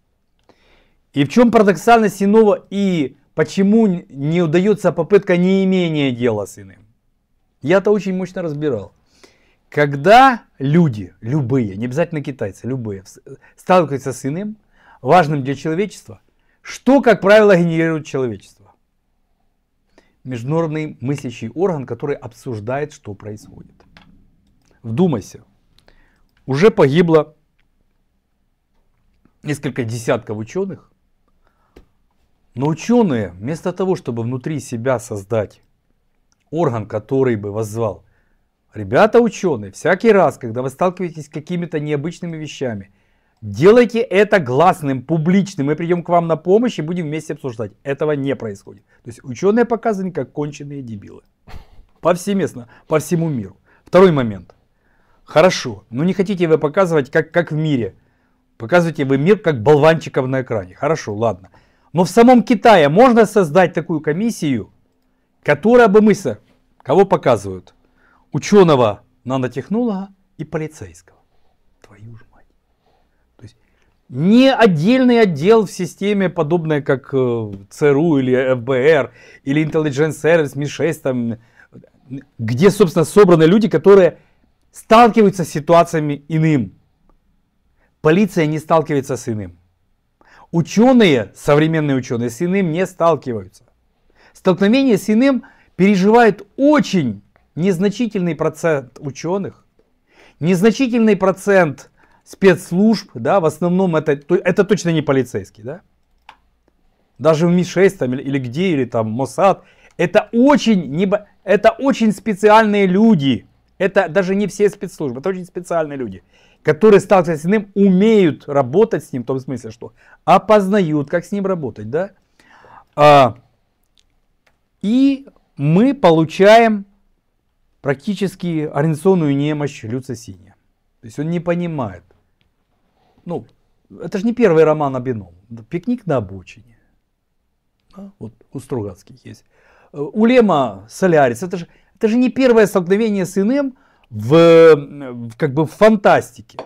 И в чем парадоксальность иного и почему не удается попытка неимения дела с иным? Я это очень мощно разбирал. Когда люди, любые, не обязательно китайцы, любые, сталкиваются с иным, важным для человечества, что, как правило, генерирует человечество? Международный мыслящий орган, который обсуждает, что происходит. Вдумайся, уже погибло несколько десятков ученых, но ученые вместо того, чтобы внутри себя создать орган, который бы воззвал, ребята ученые, всякий раз, когда вы сталкиваетесь с какими-то необычными вещами, делайте это гласным, публичным, мы придем к вам на помощь и будем вместе обсуждать. Этого не происходит. То есть ученые показаны как конченые дебилы. Повсеместно, по всему миру. Второй момент. Хорошо, но не хотите вы показывать, как, как в мире – Показываете вы мир как болванчиков на экране. Хорошо, ладно. Но в самом Китае можно создать такую комиссию, которая бы мысль, кого показывают? Ученого, нанотехнолога и полицейского. Твою же мать. То есть не отдельный отдел в системе, подобное как э, ЦРУ или ФБР, или Intelligence Service, МИ-6, там, где, собственно, собраны люди, которые сталкиваются с ситуациями иным. Полиция не сталкивается с иным. Ученые, современные ученые, с иным не сталкиваются. Столкновение с иным переживает очень незначительный процент ученых, незначительный процент спецслужб, да, в основном это, это точно не полицейский, да. Даже в МИ-6 там, или где, или там МОСАД, это очень, не, это очень специальные люди. Это даже не все спецслужбы, это очень специальные люди которые сталкиваются с ним умеют работать с ним, в том смысле, что опознают, как с ним работать, да? А, и мы получаем практически организационную немощь люцисиния. То есть он не понимает. Ну, это же не первый роман о бином. Пикник на обочине. Да? Вот у Стругацких есть. Э, Улема Солярис. Это же, это же не первое столкновение с иным, в, как бы в фантастике.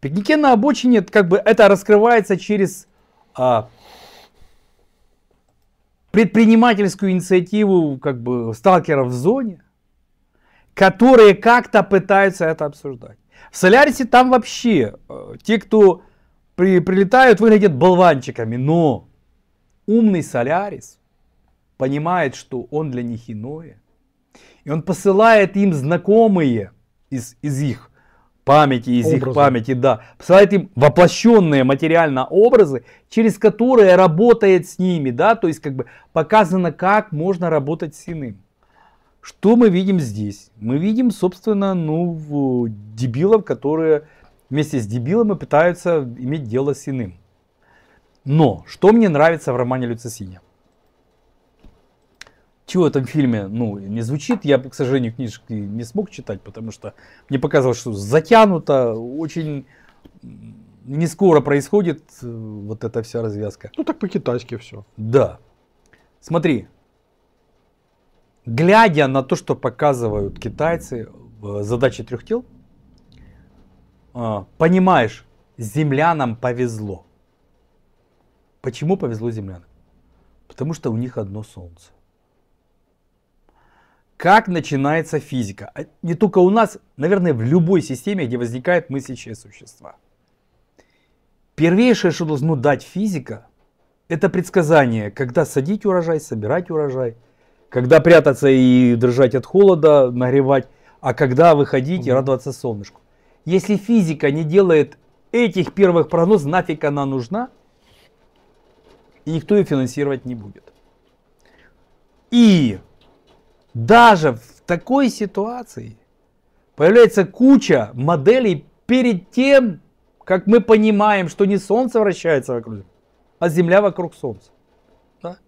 Пикнике на обочине, как бы это раскрывается через а, предпринимательскую инициативу как бы сталкеров в зоне, которые как-то пытаются это обсуждать. В Солярисе там вообще э, те, кто при, прилетают, выглядят болванчиками, но умный Солярис понимает, что он для них иное. И он посылает им знакомые из, из их памяти, из образы. их памяти, да, посылает им воплощенные материально образы, через которые работает с ними, да, то есть как бы показано, как можно работать с иным. Что мы видим здесь? Мы видим, собственно, ну, дебилов, которые вместе с дебилом и пытаются иметь дело с иным. Но что мне нравится в романе Люцисиня? чего в этом фильме ну, не звучит. Я, к сожалению, книжки не смог читать, потому что мне показалось, что затянуто, очень не скоро происходит э, вот эта вся развязка. Ну так по-китайски все. Да. Смотри, глядя на то, что показывают китайцы в задаче трех тел, а, понимаешь, землянам повезло. Почему повезло землянам? Потому что у них одно солнце. Как начинается физика? А не только у нас, наверное, в любой системе, где возникают мыслящие существа. Первейшее, что должно дать физика, это предсказание, когда садить урожай, собирать урожай, когда прятаться и держать от холода, нагревать, а когда выходить и радоваться солнышку. Если физика не делает этих первых прогнозов, нафиг она нужна, и никто ее финансировать не будет. И даже в такой ситуации появляется куча моделей перед тем, как мы понимаем, что не Солнце вращается вокруг Земли, а Земля вокруг Солнца. Да?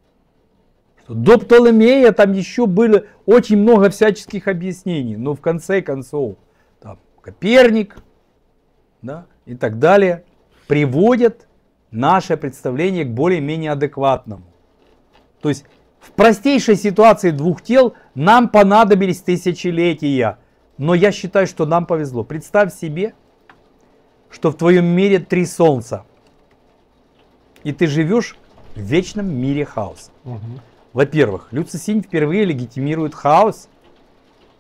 До Птолемея там еще было очень много всяческих объяснений, но в конце концов там, Коперник да, и так далее приводят наше представление к более-менее адекватному. То есть в простейшей ситуации двух тел нам понадобились тысячелетия. Но я считаю, что нам повезло. Представь себе, что в твоем мире три солнца. И ты живешь в вечном мире хаоса. Угу. Во-первых, люцисин впервые легитимирует хаос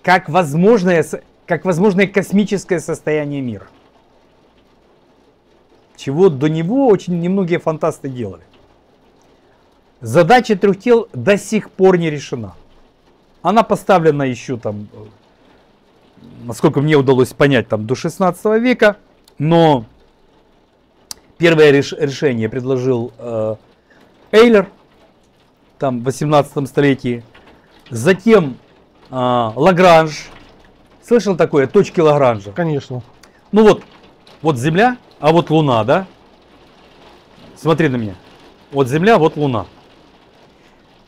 как возможное, как возможное космическое состояние мира. Чего до него очень немногие фантасты делали. Задача трех тел до сих пор не решена. Она поставлена еще там, э, насколько мне удалось понять, там до 16 века, но первое решение предложил э, Эйлер там в 18 столетии. Затем э, Лагранж. Слышал такое? Точки Лагранжа. Конечно. Ну вот, вот Земля, а вот Луна, да? Смотри на меня. Вот Земля, а вот Луна.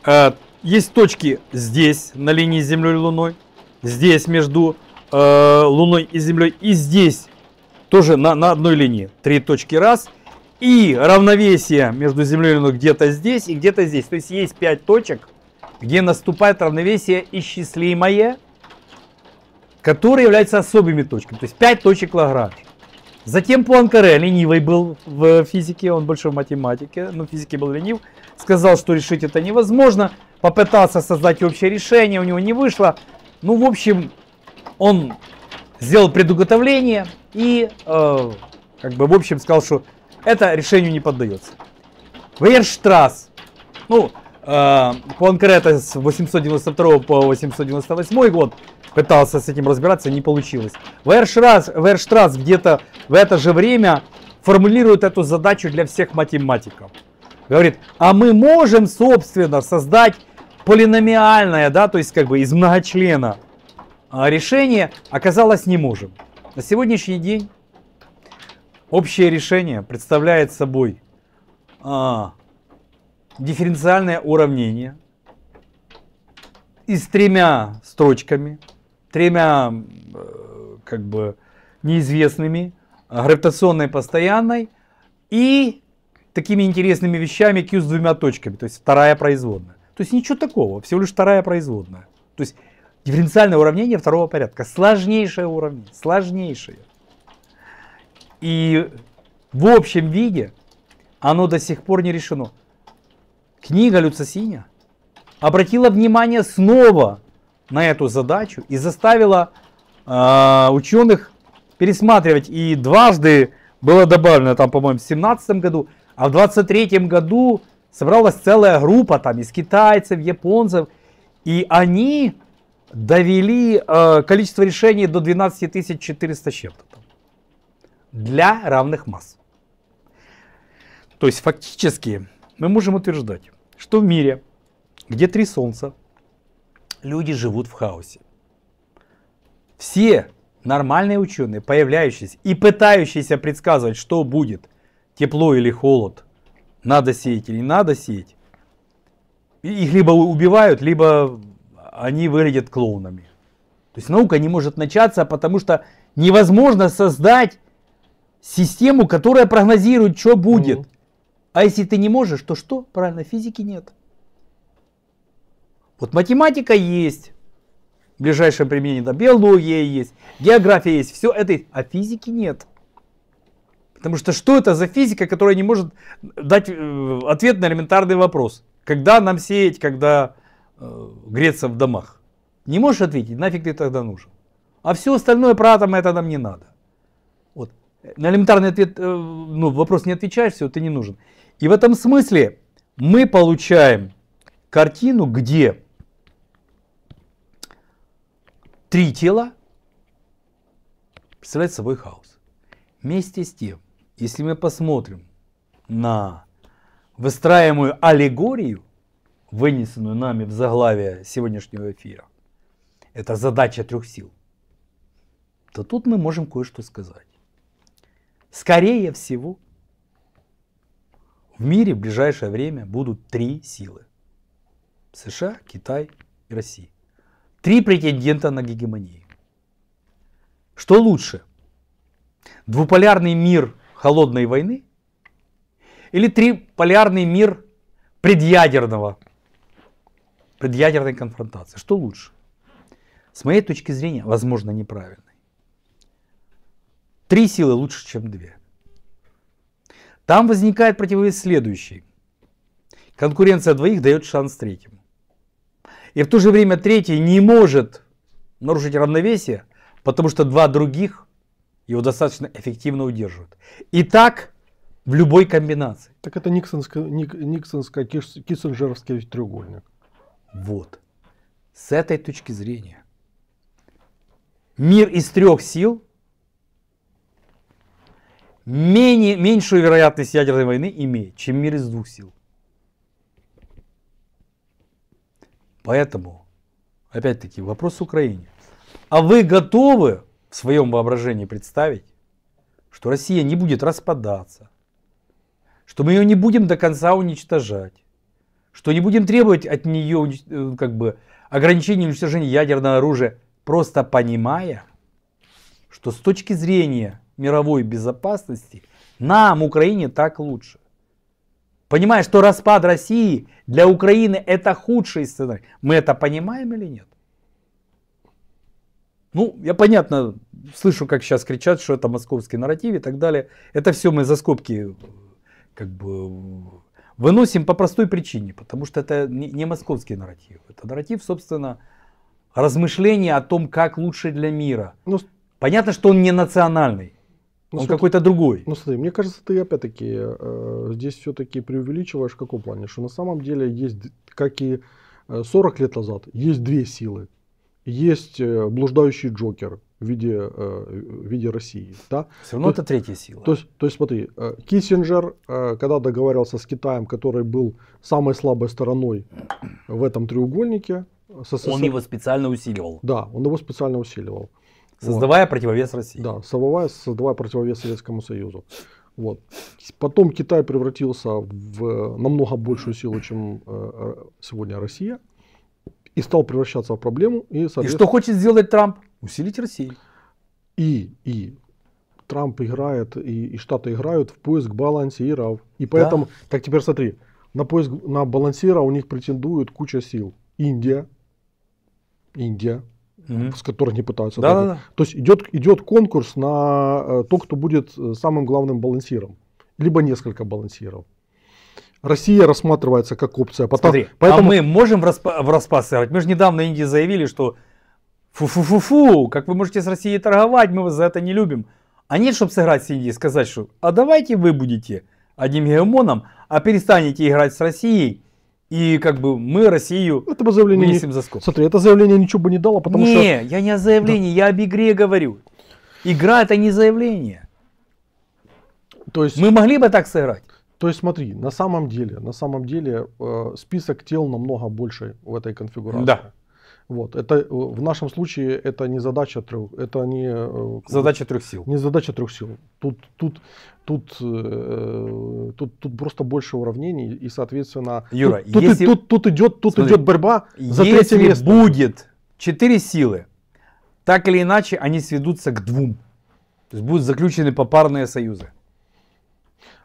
А, есть точки здесь, на линии с Землей и Луной, здесь между а, Луной и Землей, и здесь тоже на, на одной линии. Три точки раз. И равновесие между Землей и Луной где-то здесь и где-то здесь. То есть есть пять точек, где наступает равновесие исчислимое, которое является особыми точками. То есть пять точек Лагранжа. Затем Пуанкаре, ленивый был в физике, он больше в математике, но в физике был ленив, сказал, что решить это невозможно, попытался создать общее решение, у него не вышло. Ну, в общем, он сделал предуготовление и, э, как бы, в общем, сказал, что это решению не поддается. Вейерштрасс, ну, э, Пуанкаре это с 892 по 898 год, пытался с этим разбираться, не получилось. Верштрасс, где-то в это же время формулирует эту задачу для всех математиков. Говорит, а мы можем, собственно, создать полиномиальное, да, то есть как бы из многочлена а, решение, оказалось не можем. На сегодняшний день общее решение представляет собой а, дифференциальное уравнение и с тремя строчками – тремя э, как бы неизвестными, э, гравитационной постоянной и такими интересными вещами Q с двумя точками, то есть вторая производная. То есть ничего такого, всего лишь вторая производная. То есть дифференциальное уравнение второго порядка, сложнейшее уравнение, сложнейшее. И в общем виде оно до сих пор не решено. Книга Люцисиня обратила внимание снова на эту задачу и заставила э, ученых пересматривать. И дважды было добавлено, там, по-моему, в 17 году, а в 23 году собралась целая группа там из китайцев, японцев, и они довели э, количество решений до 12 400 с чем-то для равных масс. То есть фактически мы можем утверждать, что в мире, где три Солнца, люди живут в хаосе. Все нормальные ученые, появляющиеся и пытающиеся предсказывать, что будет, тепло или холод, надо сеять или не надо сеять, их либо убивают, либо они выглядят клоунами. То есть наука не может начаться, потому что невозможно создать систему, которая прогнозирует, что будет. Mm-hmm. А если ты не можешь, то что? Правильно, физики нет. Вот математика есть, ближайшем применении да, биология есть, география есть, все это есть, а физики нет. Потому что что это за физика, которая не может дать э, ответ на элементарный вопрос? Когда нам сеять, когда э, греться в домах? Не можешь ответить, нафиг ты тогда нужен. А все остальное про атомы это нам не надо. Вот. На элементарный ответ, э, ну, вопрос не отвечаешь, все, ты не нужен. И в этом смысле мы получаем картину, где три тела представляет собой хаос. Вместе с тем, если мы посмотрим на выстраиваемую аллегорию, вынесенную нами в заглавие сегодняшнего эфира, это задача трех сил, то тут мы можем кое-что сказать. Скорее всего, в мире в ближайшее время будут три силы. США, Китай и Россия. Три претендента на гегемонию. Что лучше? Двуполярный мир холодной войны или триполярный мир предъядерного, предъядерной конфронтации? Что лучше? С моей точки зрения, возможно, неправильной. Три силы лучше, чем две. Там возникает противовес следующий. Конкуренция двоих дает шанс третьим. И в то же время третий не может нарушить равновесие, потому что два других его достаточно эффективно удерживают. И так в любой комбинации. Так это Никсонско, Ник, киссинджеровский треугольник. Вот. С этой точки зрения. Мир из трех сил менее, меньшую вероятность ядерной войны имеет, чем мир из двух сил. Поэтому, опять-таки, вопрос Украине. А вы готовы в своем воображении представить, что Россия не будет распадаться, что мы ее не будем до конца уничтожать, что не будем требовать от нее э, как бы, ограничения уничтожения ядерного оружия, просто понимая, что с точки зрения мировой безопасности нам, Украине, так лучше понимая, что распад России для Украины это худший сценарий. Мы это понимаем или нет? Ну, я понятно, слышу, как сейчас кричат, что это московский нарратив и так далее. Это все мы за скобки как бы выносим по простой причине, потому что это не московский нарратив. Это нарратив, собственно, размышления о том, как лучше для мира. Ну, Понятно, что он не национальный. Ну, он какой-то другой. Ну смотри, мне кажется, ты опять-таки э, здесь все-таки преувеличиваешь в каком плане, что на самом деле есть, как и 40 э, лет назад, есть две силы. Есть э, блуждающий Джокер в виде, э, в виде России. Да? Все равно то, это третья сила. То есть, то есть смотри, э, Киссинджер, э, когда договаривался с Китаем, который был самой слабой стороной в этом треугольнике, э, СССР, он его специально усиливал. Да, он его специально усиливал. Создавая вот. противовес России. Да, создавая, создавая противовес Советскому Союзу. Вот. Потом Китай превратился в намного большую силу, чем э, э, сегодня Россия, и стал превращаться в проблему. И, соответственно... и что хочет сделать Трамп? Усилить Россию. И, и Трамп играет, и, и Штаты играют в поиск балансиров. И поэтому, да. так теперь смотри, на поиск на балансира у них претендует куча сил. Индия, Индия, с которых они пытаются. Да, да, да. То есть идет, идет конкурс на э, то, кто будет э, самым главным балансиром, либо несколько балансиров. Россия рассматривается как опция. А Потому, Смотри, а поэтому... А мы можем в распа- в распад Мы же недавно Индии заявили, что фу-фу-фу-фу, как вы можете с Россией торговать, мы вас за это не любим. А нет, чтобы сыграть с Индией, сказать, что а давайте вы будете одним гегемоном, а перестанете играть с Россией, и как бы мы Россию это бы заявление вынесем за скобки. Смотри, это заявление ничего бы не дало, потому не, что... Не, я не о заявлении, да. я об игре говорю. Игра это не заявление. То есть... Мы могли бы так сыграть. То есть смотри, на самом деле, на самом деле э, список тел намного больше в этой конфигурации. Да. Вот. Это, э, в нашем случае это не задача трех, это не... Э, задача трех сил. Не задача трех сил. Тут, тут, тут, э, тут, тут просто больше уравнений и, соответственно, Юра, тут, если... тут, тут, тут, идет, тут Смотри, идет борьба за третье место. будет четыре силы, так или иначе они сведутся к двум. То есть будут заключены попарные союзы.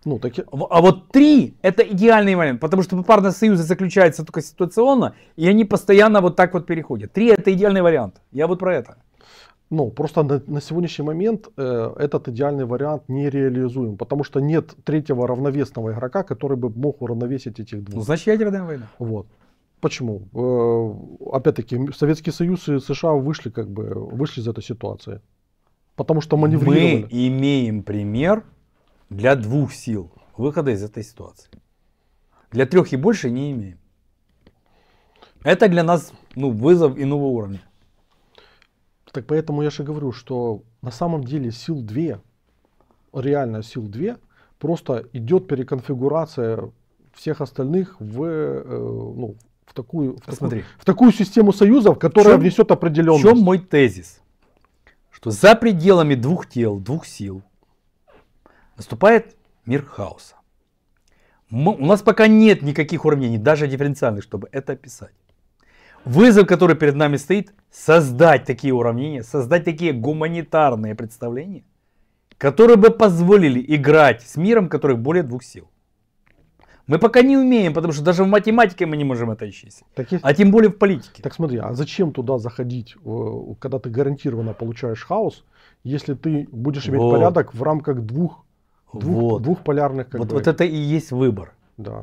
Ну, так... А вот три – это идеальный вариант, потому что попарные союзы заключаются только ситуационно, и они постоянно вот так вот переходят. Три – это идеальный вариант. Я вот про это. Ну, просто на, на сегодняшний момент э, этот идеальный вариант не реализуем, потому что нет третьего равновесного игрока, который бы мог уравновесить этих двух. Ну, значит, ядерная война. Вот. Почему? Э, опять-таки, Советский Союз и США вышли как бы, вышли из этой ситуации. Потому что маневрировали. Мы имеем пример для двух сил выхода из этой ситуации. Для трех и больше не имеем. Это для нас ну, вызов иного уровня. Так поэтому я же говорю, что на самом деле сил две реально сил две просто идет переконфигурация всех остальных в, э, ну, в, такую, в, такую, в такую систему союзов, которая чем, внесет определенность. В чем мой тезис? Что за пределами двух тел, двух сил, наступает мир хаоса. Мы, у нас пока нет никаких уравнений, даже дифференциальных, чтобы это описать. Вызов, который перед нами стоит, создать такие уравнения, создать такие гуманитарные представления, которые бы позволили играть с миром, который более двух сил. Мы пока не умеем, потому что даже в математике мы не можем это исчислить. Так есть... А тем более в политике. Так смотри, а зачем туда заходить, э, когда ты гарантированно получаешь хаос, если ты будешь иметь вот. порядок в рамках двух Двух, вот. Двухполярных как вот, бы. вот это и есть выбор. Да.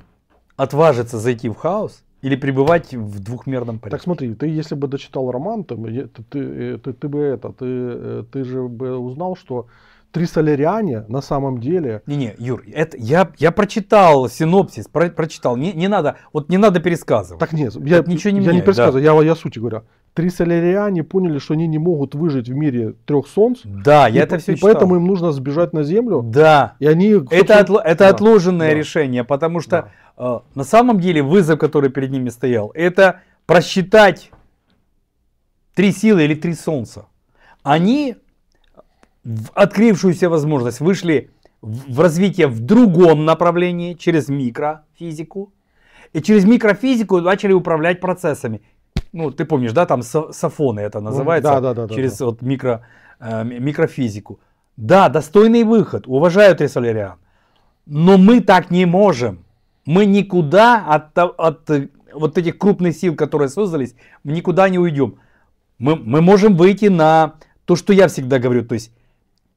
Отважиться зайти в хаос или пребывать в двухмерном порядке. Так смотри, ты если бы дочитал роман, то, ты, ты, э, ты, ты бы это, ты, э, ты же бы узнал, что три соляриане на самом деле. Не-не, Юр, это я, я прочитал синопсис, про, прочитал. Не, не надо, вот не надо пересказывать. Так нет, я, ничего не я меняю, не пересказываю, да. я, я сути говорю. Три солериане поняли, что они не могут выжить в мире трех солнц. Да, и, я это все И читал. поэтому им нужно сбежать на Землю. Да. И они... Это, отл... это да. отложенное да. решение, потому что да. э, на самом деле вызов, который перед ними стоял, это просчитать три силы или три солнца. Они в открывшуюся возможность вышли в развитие в другом направлении через микрофизику. И через микрофизику начали управлять процессами ну, ты помнишь, да, там сафоны это называется, да, да, да, через да, да. Вот микро, э, микрофизику. Да, достойный выход, уважаю Тресоляриан, но мы так не можем. Мы никуда от, от э, вот этих крупных сил, которые создались, мы никуда не уйдем. Мы, мы можем выйти на то, что я всегда говорю, то есть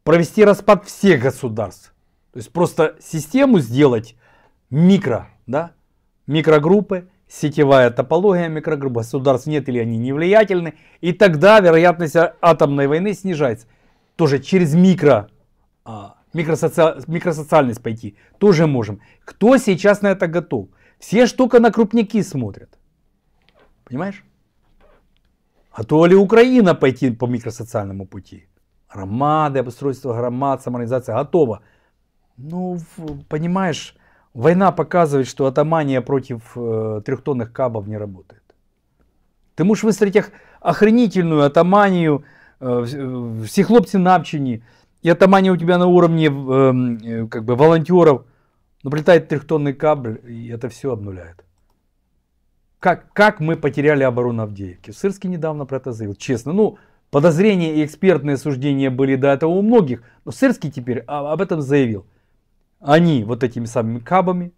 провести распад всех государств. То есть просто систему сделать микро, да, микрогруппы, сетевая топология микрогрупп, государств нет или они не влиятельны, и тогда вероятность а, атомной войны снижается. Тоже через микро, а, микросоци, микросоциальность пойти, тоже можем. Кто сейчас на это готов? Все штука на крупники смотрят. Понимаешь? А то ли Украина пойти по микросоциальному пути? Громады, обустройство громад, самоорганизация готова. Ну, понимаешь, Война показывает, что атомания против э, трехтонных кабов не работает. Ты можешь выстроить их охренительную атаманию, э, э все хлопцы навчені, и атомания у тебя на уровне эм, э, как бы волонтеров, но прилетает трехтонный кабель, и это все обнуляет. Как, как мы потеряли оборону Авдеевки? Сырский недавно про это заявил, честно. Ну, подозрения и экспертные суждения были до этого у многих, но Сырский теперь а, об этом заявил – они вот этими самыми кабами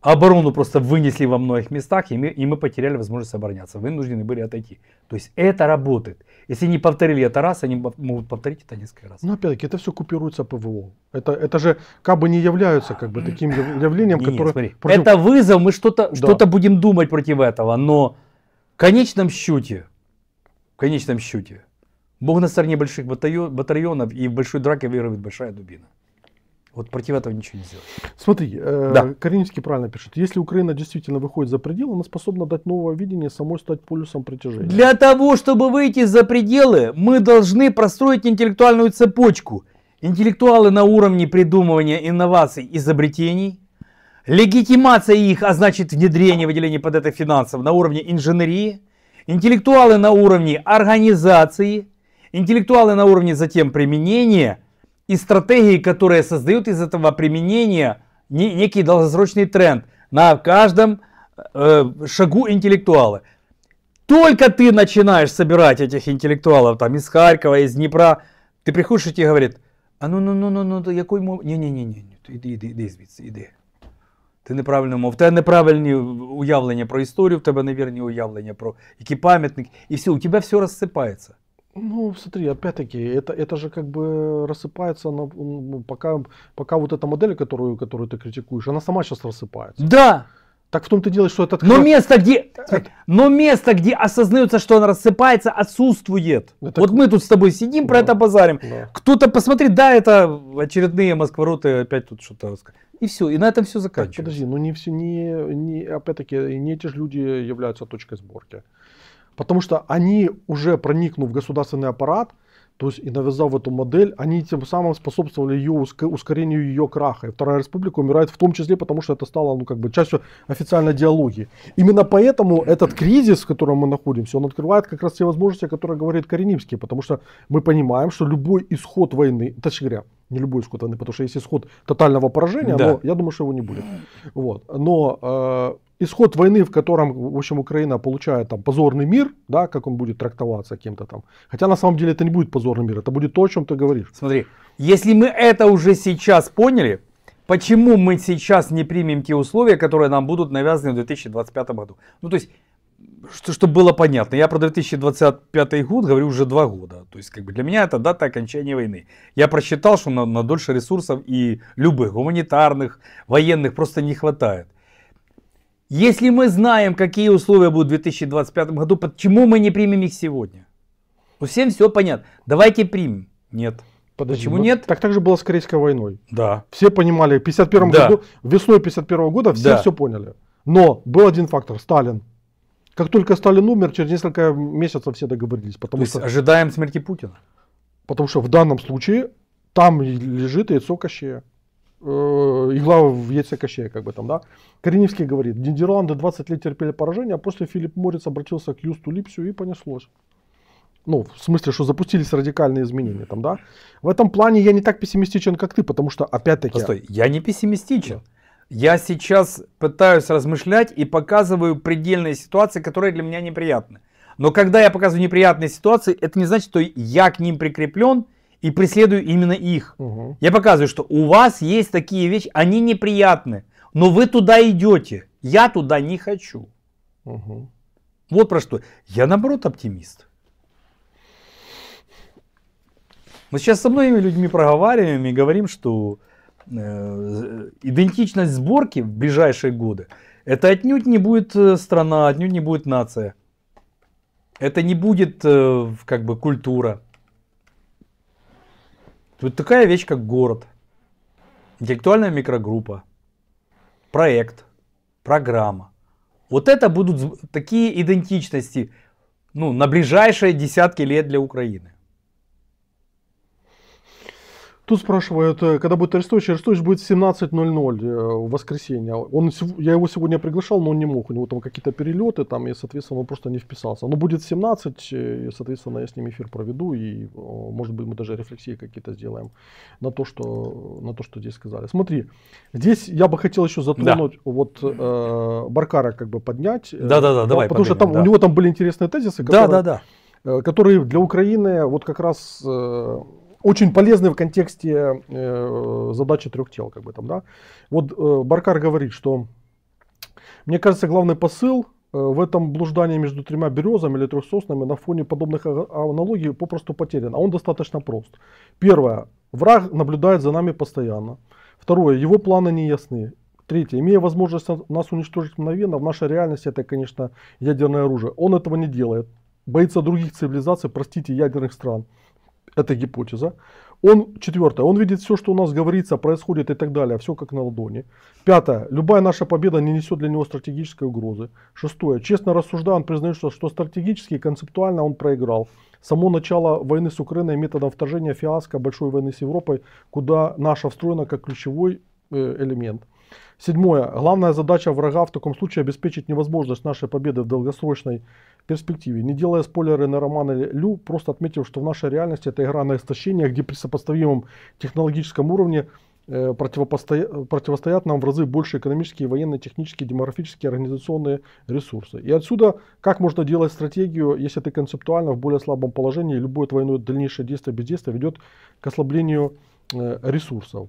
оборону просто вынесли во многих местах, и мы, и мы потеряли возможность обороняться. Вынуждены были отойти. То есть это работает. Если не повторили это раз, они могут повторить это несколько раз. Но ну, опять-таки это все купируется ПВО. Это, это же кабы не являются как бы таким явлением, не, которое... Нет, смотри, против... Это вызов, мы что-то да. что будем думать против этого, но в конечном счете, в конечном счете, Бог на стороне больших батальонов и в большой драке выигрывает большая дубина. Вот против этого ничего не сделать. Смотри, э, да. Коринский правильно пишет. Если Украина действительно выходит за пределы, она способна дать новое видение, самой стать полюсом притяжения. Для того, чтобы выйти за пределы, мы должны простроить интеллектуальную цепочку. Интеллектуалы на уровне придумывания инноваций, изобретений, легитимация их, а значит внедрение, выделение под это финансов на уровне инженерии, интеллектуалы на уровне организации, интеллектуалы на уровне затем применения – и стратегии, которые создают из этого применения некий долгосрочный тренд на каждом э, шагу интеллектуалы. Только ты начинаешь собирать этих интеллектуалов там из Харькова, из Днепра, ты приходишь и тебе говорит, а ну ну ну ну ну який мов. не не не ні, иди иди іди звідси, іди. Ти неправильно мов. Ты тебе неправильні про историю. У тебя невірні уявлення про який пам'ятник, И все, у тебя все рассыпается." Ну, смотри, опять-таки, это, это же как бы рассыпается, на, ну, пока, пока вот эта модель, которую, которую ты критикуешь, она сама сейчас рассыпается. Да! Так в том ты делаешь, что это... Но место, где, это... но место, где осознается, что она рассыпается, отсутствует. Это... Вот мы тут с тобой сидим, да. про это базарим. Да. Кто-то посмотрит, да, это очередные москвороты, опять тут что-то рассказывают. И все, и на этом все заканчивается. Так, подожди, ну не все, не, не, опять-таки, не эти же люди являются точкой сборки. Потому что они, уже проникнув в государственный аппарат, то есть и навязав эту модель, они тем самым способствовали ее ускорению ее краха. И Вторая Республика умирает в том числе, потому что это стало ну, как бы частью официальной диалоги. Именно поэтому этот кризис, в котором мы находимся, он открывает как раз те возможности, о которых говорит Кореневский, потому что мы понимаем, что любой исход войны, точнее говоря, не любой исход войны, потому что есть исход тотального поражения, да. но я думаю, что его не будет. Вот. Но э, исход войны, в котором, в общем, Украина получает там позорный мир, да, как он будет трактоваться кем-то там. Хотя на самом деле это не будет позорный мир, это будет то, о чем ты говоришь. Смотри, если мы это уже сейчас поняли, почему мы сейчас не примем те условия, которые нам будут навязаны в 2025 году? Ну, то есть, что, чтобы было понятно, я про 2025 год говорю уже два года. То есть, как бы для меня это дата окончания войны. Я просчитал, что на, на дольше ресурсов и любых гуманитарных, военных просто не хватает. Если мы знаем, какие условия будут в 2025 году, почему мы не примем их сегодня? Ну, всем все понятно. Давайте примем. Нет. Подожди, Почему нет? Так так же было с Корейской войной. Да. Все понимали, в 51 да. году, весной 51 года все да. все поняли. Но был один фактор, Сталин. Как только Сталин умер, через несколько месяцев все договорились. Потому То есть ожидаем смерти Путина? Потому что в данном случае там лежит яйцо Кощея. Э, игла в яйце кощея, как бы там, да. Кореневский говорит, Нидерланды 20 лет терпели поражение, а после Филипп Морец обратился к Юсту Липсию и понеслось. Ну, в смысле, что запустились радикальные изменения там, да. В этом плане я не так пессимистичен, как ты, потому что, опять-таки... Постой, я не пессимистичен. Я сейчас пытаюсь размышлять и показываю предельные ситуации, которые для меня неприятны. Но когда я показываю неприятные ситуации, это не значит, что я к ним прикреплен и преследую именно их. Угу. Я показываю, что у вас есть такие вещи, они неприятны, но вы туда идете. Я туда не хочу. Угу. Вот про что. Я наоборот оптимист. Мы сейчас со многими людьми проговариваем и говорим, что э, идентичность сборки в ближайшие годы это отнюдь не будет э, страна, отнюдь не будет нация. Это не будет э, как бы культура. Вот такая вещь, как город, интеллектуальная микрогруппа, проект, программа. Вот это будут такие идентичности ну, на ближайшие десятки лет для Украины. Тут спрашивают, э, когда будет Арестович? Арестович будет в 17.00 э, в воскресенье. Он, я его сегодня приглашал, но он не мог. У него там какие-то перелеты, там, и, соответственно, он просто не вписался. Но будет 17, э, и, соответственно, я с ним эфир проведу, и, может быть, мы даже рефлексии какие-то сделаем на то, что, на то, что здесь сказали. Смотри, здесь я бы хотел еще затронуть да. вот э, Баркара как бы поднять. Да-да-да, давай Потому поднимем, что там, да. у него там были интересные тезисы, которые, да, да, да. которые для Украины вот как раз... Э, очень полезны в контексте э, задачи трех тел, как бы там, да. Вот э, Баркар говорит, что мне кажется, главный посыл э, в этом блуждании между тремя березами или трех соснами на фоне подобных а-, аналогий попросту потерян, а он достаточно прост. Первое, враг наблюдает за нами постоянно. Второе, его планы не ясны. Третье, имея возможность нас уничтожить мгновенно, в нашей реальности это, конечно, ядерное оружие. Он этого не делает. Боится других цивилизаций, простите, ядерных стран это гипотеза. Он, четвертое, он видит все, что у нас говорится, происходит и так далее, все как на ладони. Пятое, любая наша победа не несет для него стратегической угрозы. Шестое, честно рассуждая, он признает, что, что стратегически и концептуально он проиграл. Само начало войны с Украиной методом вторжения фиаско большой войны с Европой, куда наша встроена как ключевой э, элемент. Седьмое. Главная задача врага в таком случае обеспечить невозможность нашей победы в долгосрочной перспективе. Не делая спойлеры на романы Лю, просто отметив, что в нашей реальности это игра на истощение, где при сопоставимом технологическом уровне э, противопосто... противостоят нам в разы больше экономические, военные, технические, демографические, организационные ресурсы. И отсюда, как можно делать стратегию, если ты концептуально в более слабом положении, любое твое дальнейшее действие без действия ведет к ослаблению э, ресурсов.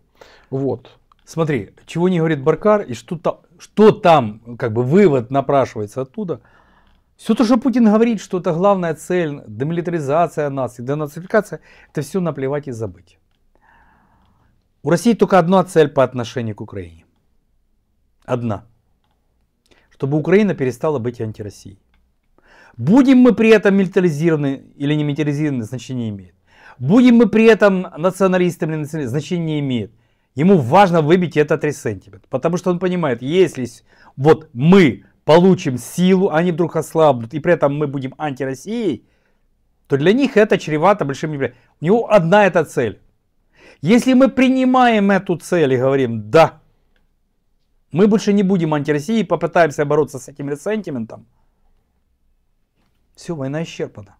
Вот. Смотри, чего не говорит Баркар и что, там, что там, как бы вывод напрашивается оттуда. Все то, что Путин говорит, что это главная цель, демилитаризация нации, денацификация, это все наплевать и забыть. У России только одна цель по отношению к Украине. Одна. Чтобы Украина перестала быть антироссией. Будем мы при этом милитаризированы или не милитаризированы, значение не имеет. Будем мы при этом националистами, значение не имеет. Ему важно выбить этот ресентимент, потому что он понимает, если вот мы получим силу, они вдруг ослабнут, и при этом мы будем антироссией, то для них это чревато большим неприятностями. У него одна эта цель. Если мы принимаем эту цель и говорим, да, мы больше не будем антироссией, попытаемся бороться с этим ресентиментом, все, война исчерпана.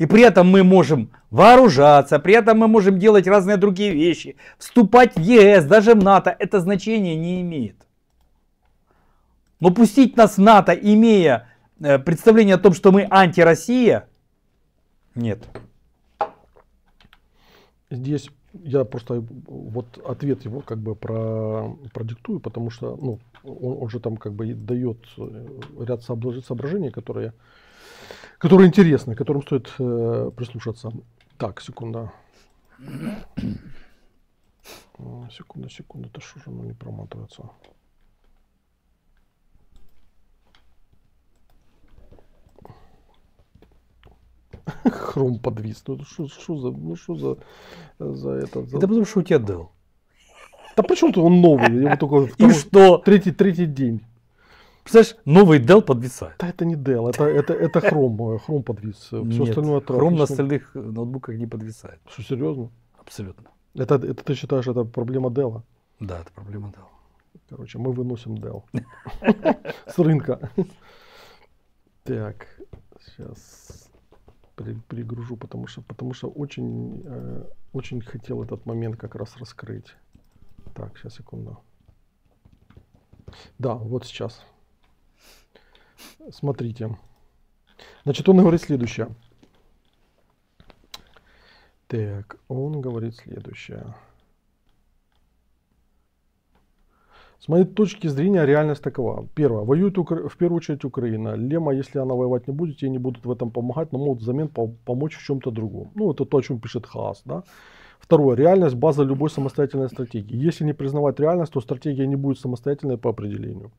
И при этом мы можем вооружаться, при этом мы можем делать разные другие вещи, вступать в ЕС, даже в НАТО. Это значение не имеет. Но пустить нас в НАТО, имея э, представление о том, что мы анти-Россия, нет. Здесь я просто э, вот ответ его как бы про, продиктую, потому что ну, он, он же там как бы дает э, ряд соображений, которые которые интересны, которым стоит э, прислушаться. Так, секунда. Э, секунда, секунда, это что же оно не проматывается? Хром подвис. Ну что, что за, ну что за, за это? За... Это потому что у тебя дел. Да почему-то он новый. Я его только второй, что? Третий, третий день. Представляешь, новый Dell подвисает. Да это не Dell, это, это, это Chrome, э, Chrome подвис. Э, Все Нет, остальное Chrome на остальных э, ноутбуках не подвисает. Что, серьезно? Абсолютно. Это, это ты считаешь, это проблема Dell? Да, это проблема Dell. Короче, мы выносим Dell с рынка. Так, сейчас перегружу, потому что, потому что очень, очень хотел этот момент как раз раскрыть. Так, сейчас секунду. Да, вот сейчас. Смотрите. Значит, он говорит следующее. Так, он говорит следующее. С моей точки зрения, реальность такова. Первое. Воюет в первую очередь Украина. Лема, если она воевать не будет, ей не будут в этом помогать, но могут взамен помочь в чем-то другом. Ну, это то, о чем пишет Хаас. Да? Второе. Реальность – база любой самостоятельной стратегии. Если не признавать реальность, то стратегия не будет самостоятельной по определению.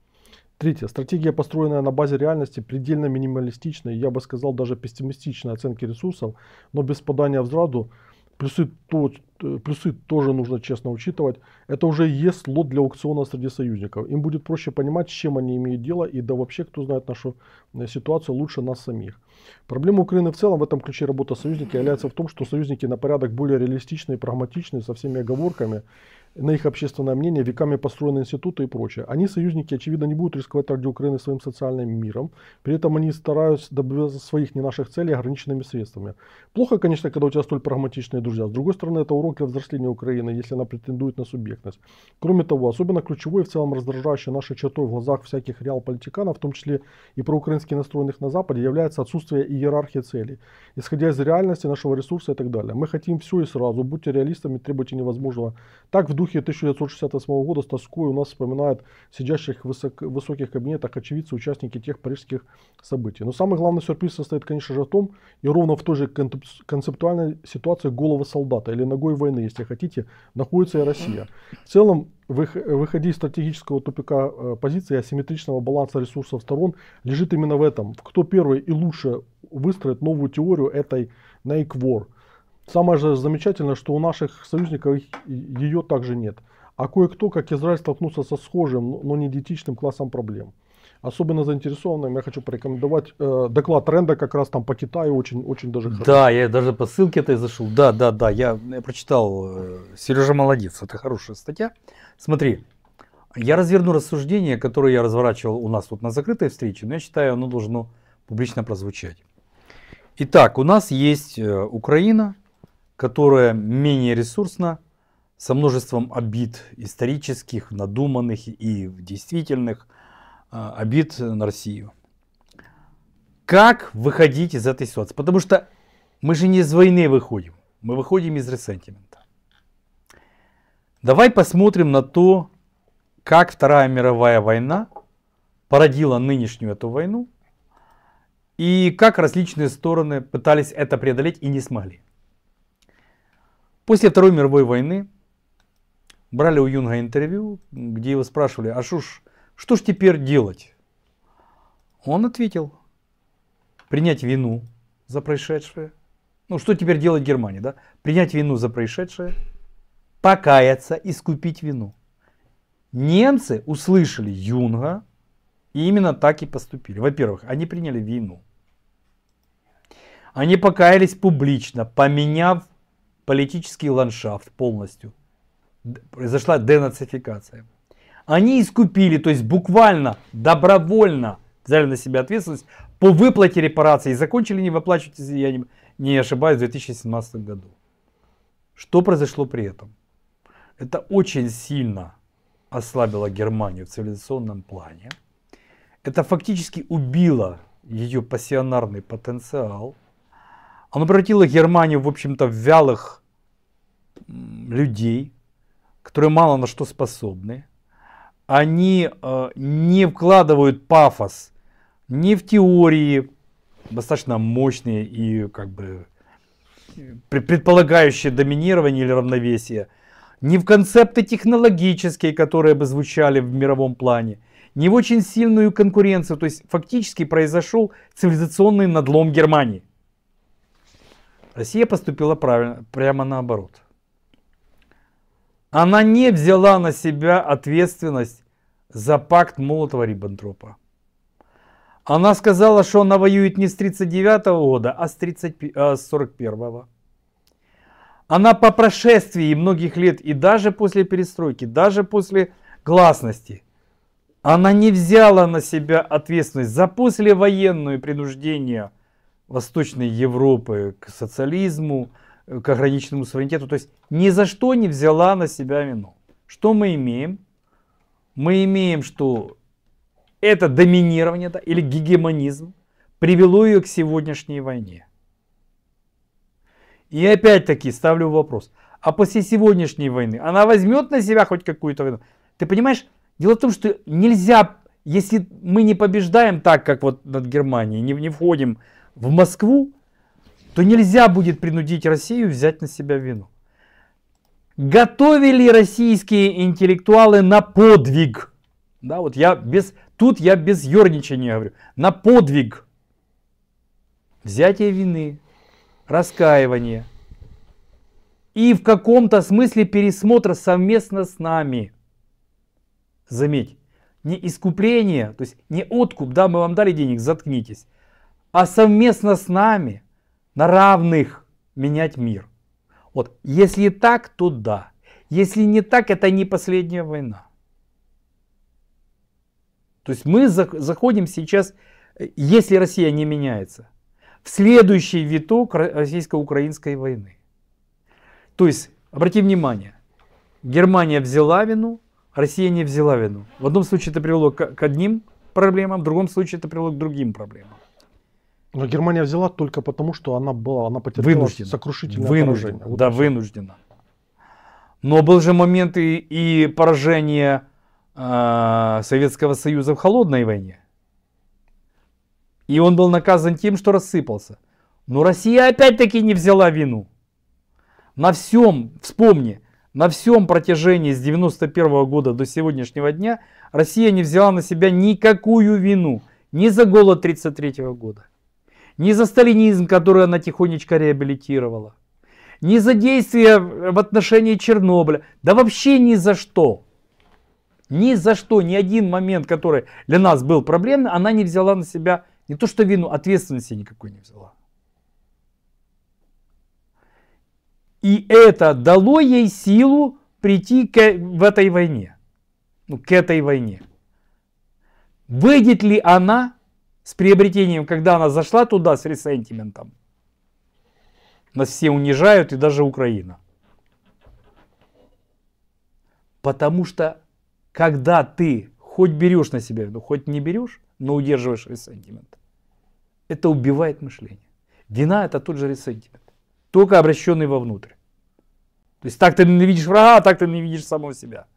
Третье. Стратегия, построенная на базе реальности, предельно минималистичная, я бы сказал, даже пессимистичной оценки ресурсов, но без подания взраду. Плюсы, то, э, плюсы тоже нужно честно учитывать. Это уже есть лот для аукциона среди союзников. Им будет проще понимать, с чем они имеют дело, и да вообще, кто знает нашу э, ситуацию лучше нас самих. Проблема Украины в целом в этом ключе работы союзники является в том, что союзники на порядок более реалистичны и прагматичны со всеми оговорками, на их общественное мнение, веками построенные институты и прочее. Они, союзники, очевидно, не будут рисковать ради Украины своим социальным миром. При этом они стараются добиваться своих, не наших целей, а ограниченными средствами. Плохо, конечно, когда у тебя столь прагматичные друзья. С другой стороны, это урок для взросления Украины, если она претендует на субъектность. Кроме того, особенно ключевой и в целом раздражающей нашей чертой в глазах всяких реал-политиканов, в том числе и проукраински настроенных на Западе, является отсутствие иерархии целей, исходя из реальности нашего ресурса и так далее. Мы хотим все и сразу, будьте реалистами, требуйте невозможного. Так в духе 1968 года с тоской у нас вспоминают сидящих в высок, высоких кабинетах очевидцы, участники тех парижских событий. Но самый главный сюрприз состоит, конечно же, в том, и ровно в той же концептуальной ситуации голова солдата или ногой войны, если хотите, находится и Россия. В целом, выходя из стратегического тупика э, позиции асимметричного баланса ресурсов сторон, лежит именно в этом. Кто первый и лучше выстроит новую теорию этой Naked War – Самое же замечательное, что у наших союзников ее также нет. А кое-кто, как Израиль, столкнулся со схожим, но не идентичным классом проблем. Особенно заинтересованным я хочу порекомендовать э, доклад Тренда как раз там по Китаю очень, очень даже хорошо. Да, я даже по ссылке этой зашел. Да, да, да, я, я прочитал. Э, Сережа молодец, это хорошая статья. Смотри, я разверну рассуждение, которое я разворачивал у нас тут на закрытой встрече, но я считаю, оно должно публично прозвучать. Итак, у нас есть э, Украина, которая менее ресурсна, со множеством обид исторических, надуманных и действительных а, обид на Россию. Как выходить из этой ситуации? Потому что мы же не из войны выходим, мы выходим из ресентимента. Давай посмотрим на то, как Вторая мировая война породила нынешнюю эту войну и как различные стороны пытались это преодолеть и не смогли. После Второй мировой войны брали у Юнга интервью, где его спрашивали, а что ж, что ж теперь делать? Он ответил, принять вину за происшедшее. Ну, что теперь делать Германии, да? Принять вину за происшедшее, покаяться, искупить вину. Немцы услышали Юнга и именно так и поступили. Во-первых, они приняли вину. Они покаялись публично, поменяв политический ландшафт полностью. Произошла денацификация. Они искупили, то есть буквально, добровольно взяли на себя ответственность по выплате репараций и закончили не выплачивать, если я не, не ошибаюсь, в 2017 году. Что произошло при этом? Это очень сильно ослабило Германию в цивилизационном плане. Это фактически убило ее пассионарный потенциал. Оно превратило Германию, в общем-то, в вялых людей, которые мало на что способны. Они э, не вкладывают пафос ни в теории, достаточно мощные и как бы предполагающие доминирование или равновесие, ни в концепты технологические, которые бы звучали в мировом плане, ни в очень сильную конкуренцию. То есть фактически произошел цивилизационный надлом Германии. Россия поступила правильно, прямо наоборот. Она не взяла на себя ответственность за пакт Молотова-Риббентропа. Она сказала, что она воюет не с 39 -го года, а с, 30, а э, с 41 -го. Она по прошествии многих лет и даже после перестройки, даже после гласности, она не взяла на себя ответственность за послевоенное принуждение Восточной Европы к социализму, Э, к ограниченному суверенитету. То есть ни за что не взяла на себя вину. Что мы имеем? Мы имеем, что это доминирование да, или гегемонизм привело ее к сегодняшней войне. И опять-таки ставлю вопрос, а после сегодняшней войны она возьмет на себя хоть какую-то войну? Ты понимаешь, дело в том, что нельзя, если мы не побеждаем так, как вот над Германией, не, не входим в Москву, то нельзя будет принудить Россию взять на себя вину. Готовили российские интеллектуалы на подвиг. Да, вот я без, тут я без ерничания говорю. На подвиг. Взятие вины, раскаивание и в каком-то смысле пересмотра совместно с нами. Заметь, не искупление, то есть не откуп, да, мы вам дали денег, заткнитесь, а совместно с нами – на равных менять мир. Вот, если так, то да. Если не так, это не последняя война. То есть мы заходим сейчас, э, если Россия не меняется, в следующий виток российско-украинской войны. То есть, обрати внимание, Германия взяла вину, Россия не взяла вину. В одном случае это привело к одним проблемам, в другом случае это привело к другим проблемам. Но Германия взяла только потому, что она была, она потерпела вынуждена, сокрушительное вынуждена, поражение. Вот да, вынуждена. Но был же момент и, и поражения э, а, Советского Союза в холодной войне. И он был наказан тем, что рассыпался. Но Россия опять-таки не взяла вину. На всем, вспомни, на всем протяжении с 91 -го года до сегодняшнего дня Россия не взяла на себя никакую вину. Ни за голод 33 -го года, не за сталинизм, который она тихонечко реабилитировала, не за действия в отношении Чернобыля, да вообще ни за что. Ни за что, ни один момент, который для нас был проблемный, она не взяла на себя не то что вину, ответственности никакой не взяла. И это дало ей силу прийти к, в этой войне, ну, к этой войне. Выйдет ли она с приобретением, когда она зашла туда с ресентиментом. Нас все унижают, и даже Украина. Потому что когда ты хоть берешь на себя вину, хоть не берешь, но удерживаешь ресентимент, это убивает мышление. Вина это тот же ресентимент, только обращенный вовнутрь. То есть так ты ненавидишь врага, а так ты ненавидишь самого себя,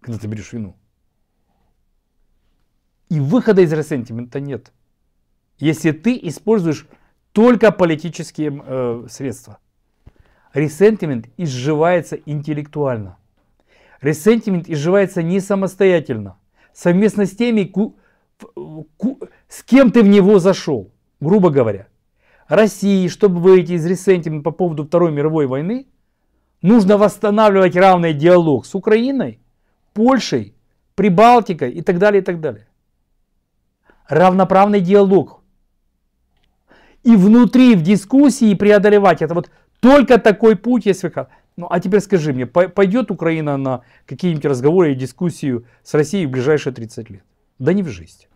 когда ты берешь вину. И выхода из ресентимента нет если ты используешь только политические э, средства. Ресентимент изживается интеллектуально. Ресентимент изживается не самостоятельно, совместно с теми, ку, ку, с кем ты в него зашел, грубо говоря. России, чтобы выйти из ресентимента по поводу Второй мировой войны, нужно восстанавливать равный диалог с Украиной, Польшей, Прибалтикой и так далее, и так далее. Равноправный диалог и внутри в дискуссии преодолевать это. Вот только такой путь есть выход. Ну, а теперь скажи мне, пойдет Украина на какие-нибудь разговоры и дискуссию с Россией в ближайшие 30 лет? Да не в жизнь.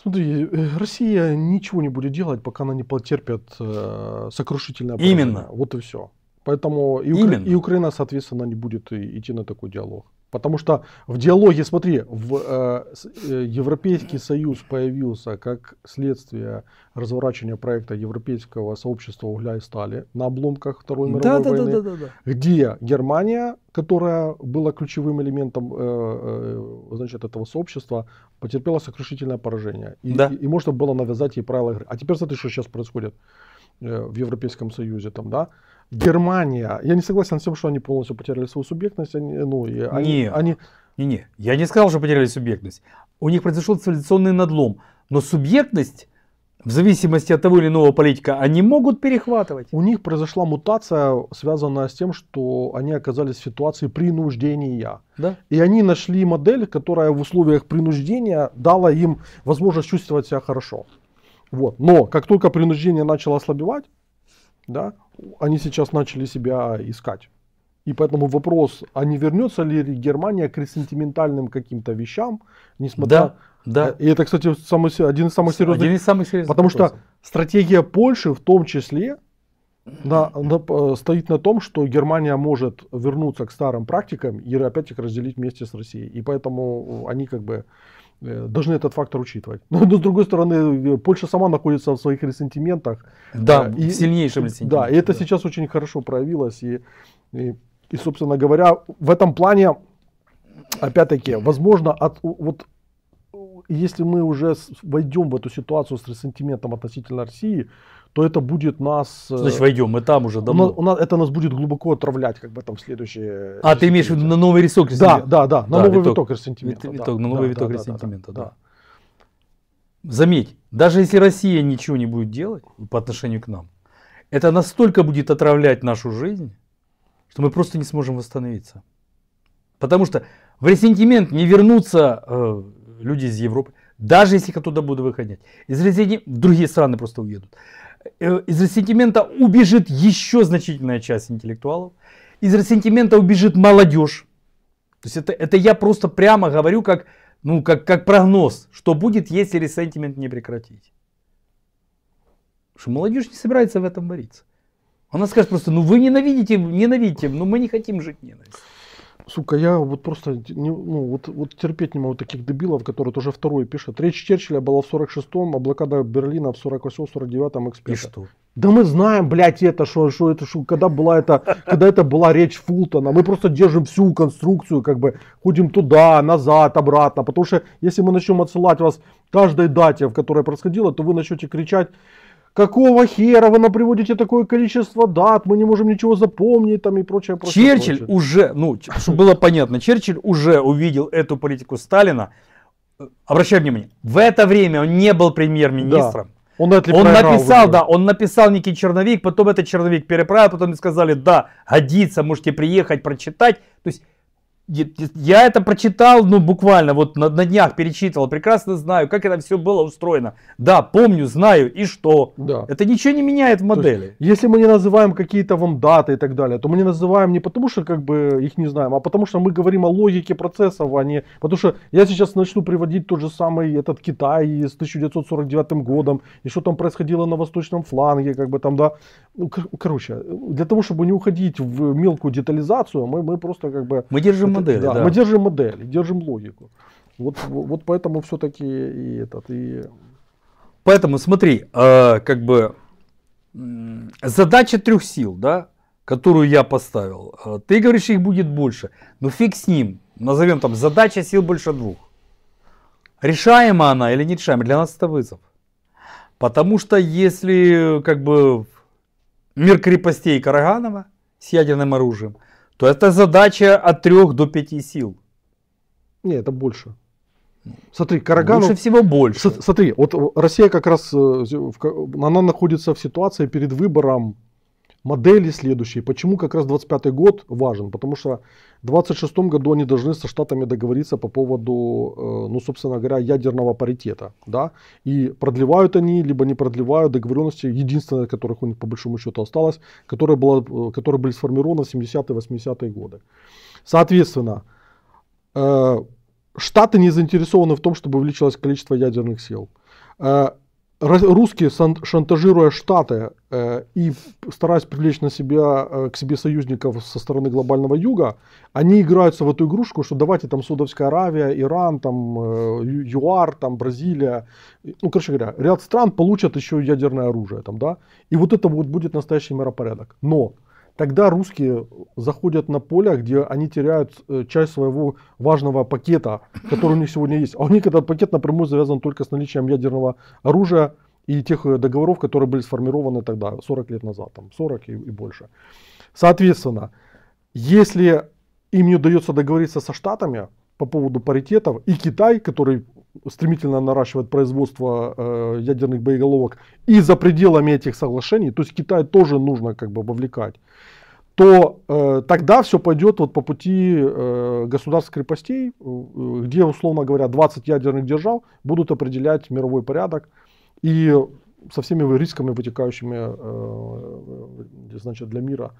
Смотри, э, Россия ничего не будет делать, пока она не потерпит э, сокрушительное поражение. Именно. Вот и все. Поэтому и, Укра... и Украина, соответственно, не будет идти на такой диалог. Потому что в диалоге, смотри, в, э, э, Европейский Союз появился как следствие разворачивания проекта Европейского сообщества угля и стали на обломках Второй мировой да, войны, да, да, да, да. где Германия, которая была ключевым элементом э, э, значит, этого сообщества, потерпела сокрушительное поражение. И, да. и, и можно было навязать ей правила игры. А теперь смотри, что сейчас происходит э, в Европейском Союзе. Там, да? Германия, я не согласен с тем, что они полностью потеряли свою субъектность, они, ну, и они, не, они... Не, не, я не сказал, что потеряли субъектность. У них произошел цивилизационный надлом, но субъектность в зависимости от того или иного политика, они могут перехватывать. У них произошла мутация, связанная с тем, что они оказались в ситуации принуждения. Да? И они нашли модель, которая в условиях принуждения дала им возможность чувствовать себя хорошо. Вот. Но как только принуждение начало ослабевать, да, они сейчас начали себя а, искать. И поэтому вопрос, а не вернется ли Германия к сентиментальным каким-то вещам, несмотря... Да, да. Э, и это, кстати, самый, один из самых серьезных... Один из самых серьезных Потому вопросов. что стратегия Польши в том числе на, на, э, стоит на том, что Германия может вернуться к старым практикам и опять их разделить вместе с Россией. И поэтому они как бы Э, должны этот фактор учитывать. Но, но с другой стороны, э, Польша сама находится в своих ресентиментах. Да, э, и, в сильнейшем ресентименте. Да, и это да. сейчас очень хорошо проявилось. И, и, и, собственно говоря, в этом плане, опять-таки, возможно, от, вот если мы уже войдем в эту ситуацию с ресентиментом относительно России, то это будет нас... Э, Значит, войдем, мы там уже давно. У нас, это нас будет глубоко отравлять, как бы там следующее А, ты имеешь в виду на новый рисок Да, да, да, на да, новый виток, виток ресентимента. Виток, да, на новый да, виток да, ресентимента, да, да, да. Заметь, даже если Россия ничего не будет делать по отношению к нам, это настолько будет отравлять нашу жизнь, что мы просто не сможем восстановиться. Потому что в ресентимент не вернутся э, люди из Европы, даже если кто оттуда будет выходить. Из ресентимента другие страны просто уедут. Э, из рассентимента убежит еще значительная часть интеллектуалов, из рассентимента убежит молодежь. То есть это, это я просто прямо говорю как, ну, как, как прогноз, что будет, если ресентимент не прекратить. Потому что молодежь не собирается в этом бориться. Она скажет просто, ну вы ненавидите, ненавидите, но мы не хотим жить ненавистью. Сука, я вот просто не, ну, вот, вот терпеть не могу таких дебилов, которые тоже второй пишет. Речь Черчилля была в 46-м, а блокада Берлина в 48-49-м эксперта. И что? Да мы знаем, блядь, это, что, что это, что, когда была это, когда это была речь Фултона, мы просто держим всю конструкцию, как бы, ходим туда, назад, обратно, потому что если мы начнем отсылать вас каждой дате, в которой происходило, то вы начнете кричать, Какого хера вы нам приводите такое количество дат? Мы не можем ничего запомнить там и прочее. прочее Черчилль прочее. уже, ну, чтобы было понятно, Черчилль уже увидел эту политику Сталина. Э, обращай внимание, в это время он не был премьер-министром. Да. Он, он написал, выборы. да, он написал некий черновик, потом этот черновик переправил, потом сказали, да, годится, можете приехать, прочитать. То есть я это прочитал, ну, буквально вот на, на днях перечитывал, прекрасно знаю, как это все было устроено. Да, помню, знаю, и что? Да. Это ничего не меняет в модели. Есть, если мы не называем какие-то вам даты и так далее, то мы не называем не потому, что как бы их не знаем, а потому что мы говорим о логике процессов, а не... Потому что я сейчас начну приводить тот же самый этот Китай с 1949 годом, и что там происходило на восточном фланге, как бы там, да. Ну, короче, для того, чтобы не уходить в мелкую детализацию, мы, мы просто как бы... Мы держим модели, да, да. мы держим модели, держим логику. Вот, вот поэтому все-таки и этот, и... Поэтому смотри, э, как бы задача трех сил, да, которую я поставил. Э, ты говоришь, их будет больше. Но ну, фиг с ним. Назовем там задача сил больше двух. Решаема она или не решаема? Для нас это вызов. Потому что если как бы мир крепостей Караганова с ядерным оружием – то это задача от 3 до 5 сил. Не, это больше. Смотри, карагану Больше всего больше. Смотри, вот Россия как раз, э, она находится в ситуации перед выбором модели следующие. Почему как раз 25 год важен? Потому что в 26 году они должны со штатами договориться по поводу, э, ну, собственно говоря, ядерного паритета, да, и продлевают они, либо не продлевают договоренности, единственное, которых у них по большому счету осталось, которая была, э, которые были сформированы в 70-80-е годы. Соответственно, э, штаты не заинтересованы в том, чтобы увеличилось количество ядерных сил русские, шантажируя Штаты э, и стараясь привлечь на себя, э, к себе союзников со стороны глобального юга, они играются в эту игрушку, что давайте там Судовская Аравия, Иран, там э, ЮАР, там Бразилия, ну, короче говоря, ряд стран получат еще ядерное оружие, там, да, и вот это вот будет настоящий миропорядок. Но Тогда русские заходят на поля, где они теряют э, часть своего важного пакета, который у них сегодня есть. А у них этот пакет напрямую завязан только с наличием ядерного оружия и тех э, договоров, которые были сформированы тогда, 40 лет назад, там 40 и, и больше. Соответственно, если им не удается договориться со Штатами по поводу паритетов, и Китай, который стремительно наращивает производство э, ядерных боеголовок и за пределами этих соглашений, то есть Китай тоже нужно как бы вовлекать, то э, тогда все пойдет вот по пути э, государств крепостей, э, где, условно говоря, 20 ядерных держав будут определять мировой порядок и со всеми рисками, вытекающими э, э, значит, для мира,